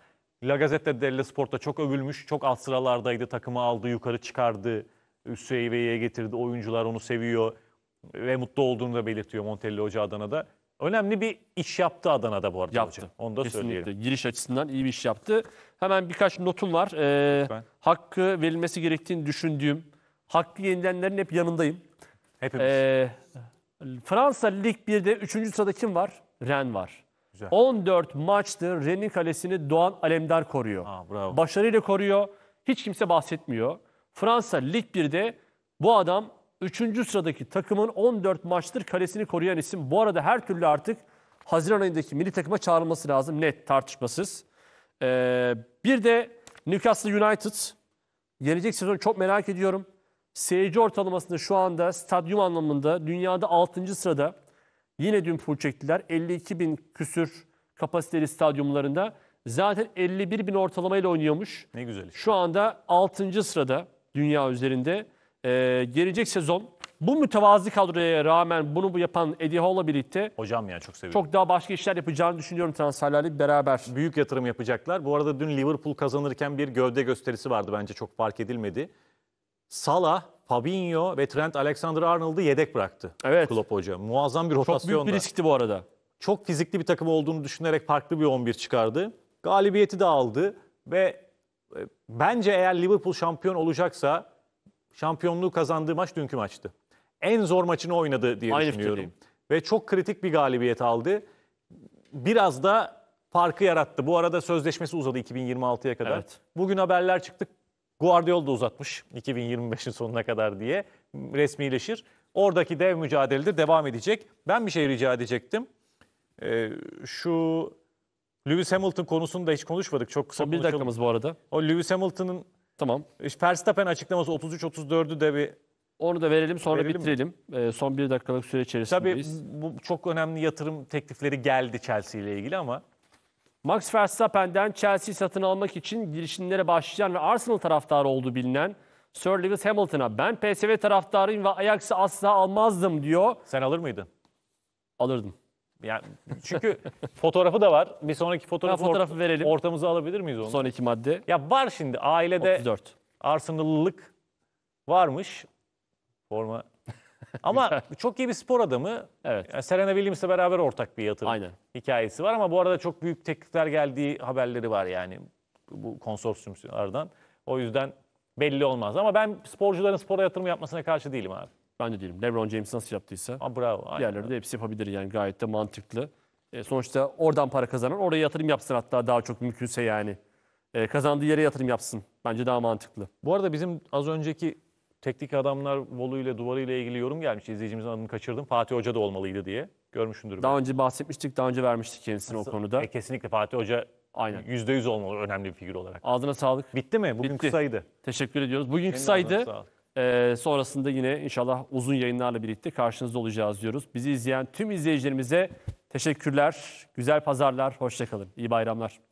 Speaker 2: La Gazzetta dello Sport'ta çok övülmüş. Çok alt sıralardaydı. Takımı aldı, yukarı çıkardı. Üst seviyeye getirdi. Oyuncular onu seviyor ve mutlu olduğunu da belirtiyor Montelli Hoca Adana'da.
Speaker 1: Önemli bir iş yaptı Adana'da bu arada yaptı. hocam. Onu da Kesinlikle. söyleyelim. Giriş açısından iyi bir iş yaptı. Hemen birkaç notum var. Ee, hakkı verilmesi gerektiğini düşündüğüm, hakkı yenilenlerin hep yanındayım. Hepimiz. Ee, Fransa Lig 1'de 3. sırada kim var? Ren var. Güzel. 14 maçtır Ren'in kalesini Doğan Alemdar koruyor. Aa, bravo. Başarıyla koruyor. Hiç kimse bahsetmiyor. Fransa Lig 1'de bu adam Üçüncü sıradaki takımın 14 maçtır kalesini koruyan isim. Bu arada her türlü artık Haziran ayındaki milli takıma çağrılması lazım. Net tartışmasız. Ee, bir de Newcastle United. Gelecek sezon çok merak ediyorum. Seyirci ortalamasında şu anda stadyum anlamında dünyada 6. sırada. Yine dün full çektiler. 52 bin küsür kapasiteli stadyumlarında. Zaten 51 bin ortalamayla oynuyormuş. Ne güzel. Işte. Şu anda 6. sırada dünya üzerinde e, gelecek sezon bu mütevazi kadroya rağmen bunu bu yapan Eddie Hall'la birlikte
Speaker 2: Hocam ya çok
Speaker 1: seviyorum. çok daha başka işler yapacağını düşünüyorum transferlerle beraber. Büyük yatırım yapacaklar. Bu arada
Speaker 2: dün Liverpool kazanırken bir gövde gösterisi vardı bence çok fark edilmedi. Salah, Fabinho ve Trent Alexander-Arnold'u yedek bıraktı Evet. Klopp Hoca. Muazzam bir Çok büyük bir riskti bu arada. çok fizikli bir takım olduğunu düşünerek farklı bir 11 çıkardı. Galibiyeti de aldı ve e, bence eğer Liverpool şampiyon olacaksa şampiyonluğu kazandığı maç dünkü maçtı. En zor maçını oynadı diye Aynı düşünüyorum. Fikirdeyim. Ve çok kritik bir galibiyet aldı. Biraz da farkı yarattı. Bu arada sözleşmesi uzadı 2026'ya kadar. Evet. Bugün haberler çıktı. Guardiola da uzatmış 2025'in sonuna kadar diye resmileşir. Oradaki dev mücadele de devam edecek. Ben bir şey rica edecektim. Ee, şu Lewis Hamilton konusunda hiç konuşmadık. Çok kısa Son bir dakikamız bu arada. O Lewis Hamilton'ın Tamam. E, Verstappen açıklaması 33-34'ü de bir
Speaker 1: Onu da verelim sonra Verelim bitirelim. Ee, son bir dakikalık süre Tabii bu çok önemli yatırım teklifleri geldi Chelsea ile ilgili ama Max Verstappen'den Chelsea satın almak için girişimlere başlayan ve Arsenal taraftarı olduğu bilinen Sir Lewis Hamilton'a ben PSV taraftarıyım ve Ajax'ı asla almazdım diyor. sen alır mıydın? Alırdım. Yani
Speaker 2: çünkü fotoğrafı da var. Bir sonraki fotoğrafı, Ha, fotoğrafı verelim. ortamıza alabilir miyiz onu? Son iki madde. Ya var şimdi ailede 34. Arsenal'lılık varmış. Forma. Ama çok iyi bir spor adamı. Evet. Yani Serena Williams'la beraber ortak bir yatırım Aynen. hikayesi var ama bu arada çok büyük teklifler geldiği haberleri var yani bu konsorsiyumlardan. O yüzden belli olmaz ama ben sporcuların spora yatırım
Speaker 1: yapmasına karşı değilim abi. Ben de değilim. LeBron James nasıl yaptıysa Ama bravo. diğerleri de hepsi yapabilir yani gayet de mantıklı. E, sonuçta oradan para kazanan oraya yatırım yapsın hatta daha çok mümkünse yani. E, kazandığı yere yatırım yapsın. Bence daha mantıklı. Bu arada bizim az önceki teknik
Speaker 2: adamlar volu ile duvarı ile ilgili yorum gelmiş. İzleyicimizin adını kaçırdım. Fatih Hoca da olmalıydı diye. Görmüşsündür. Daha
Speaker 1: önce bahsetmiştik, daha önce vermiştik kendisini o konuda. E, kesinlikle Fatih Hoca Aynen. %100 olmalı önemli bir figür olarak. Ağzına sağlık. Bitti mi? Bugün Bitti. kısaydı. Teşekkür ediyoruz. Bugünkü Senin ağzına saydı sağlık. Ee, sonrasında yine inşallah uzun yayınlarla birlikte karşınızda olacağız diyoruz. Bizi izleyen tüm izleyicilerimize teşekkürler, güzel pazarlar, hoşçakalın, iyi bayramlar.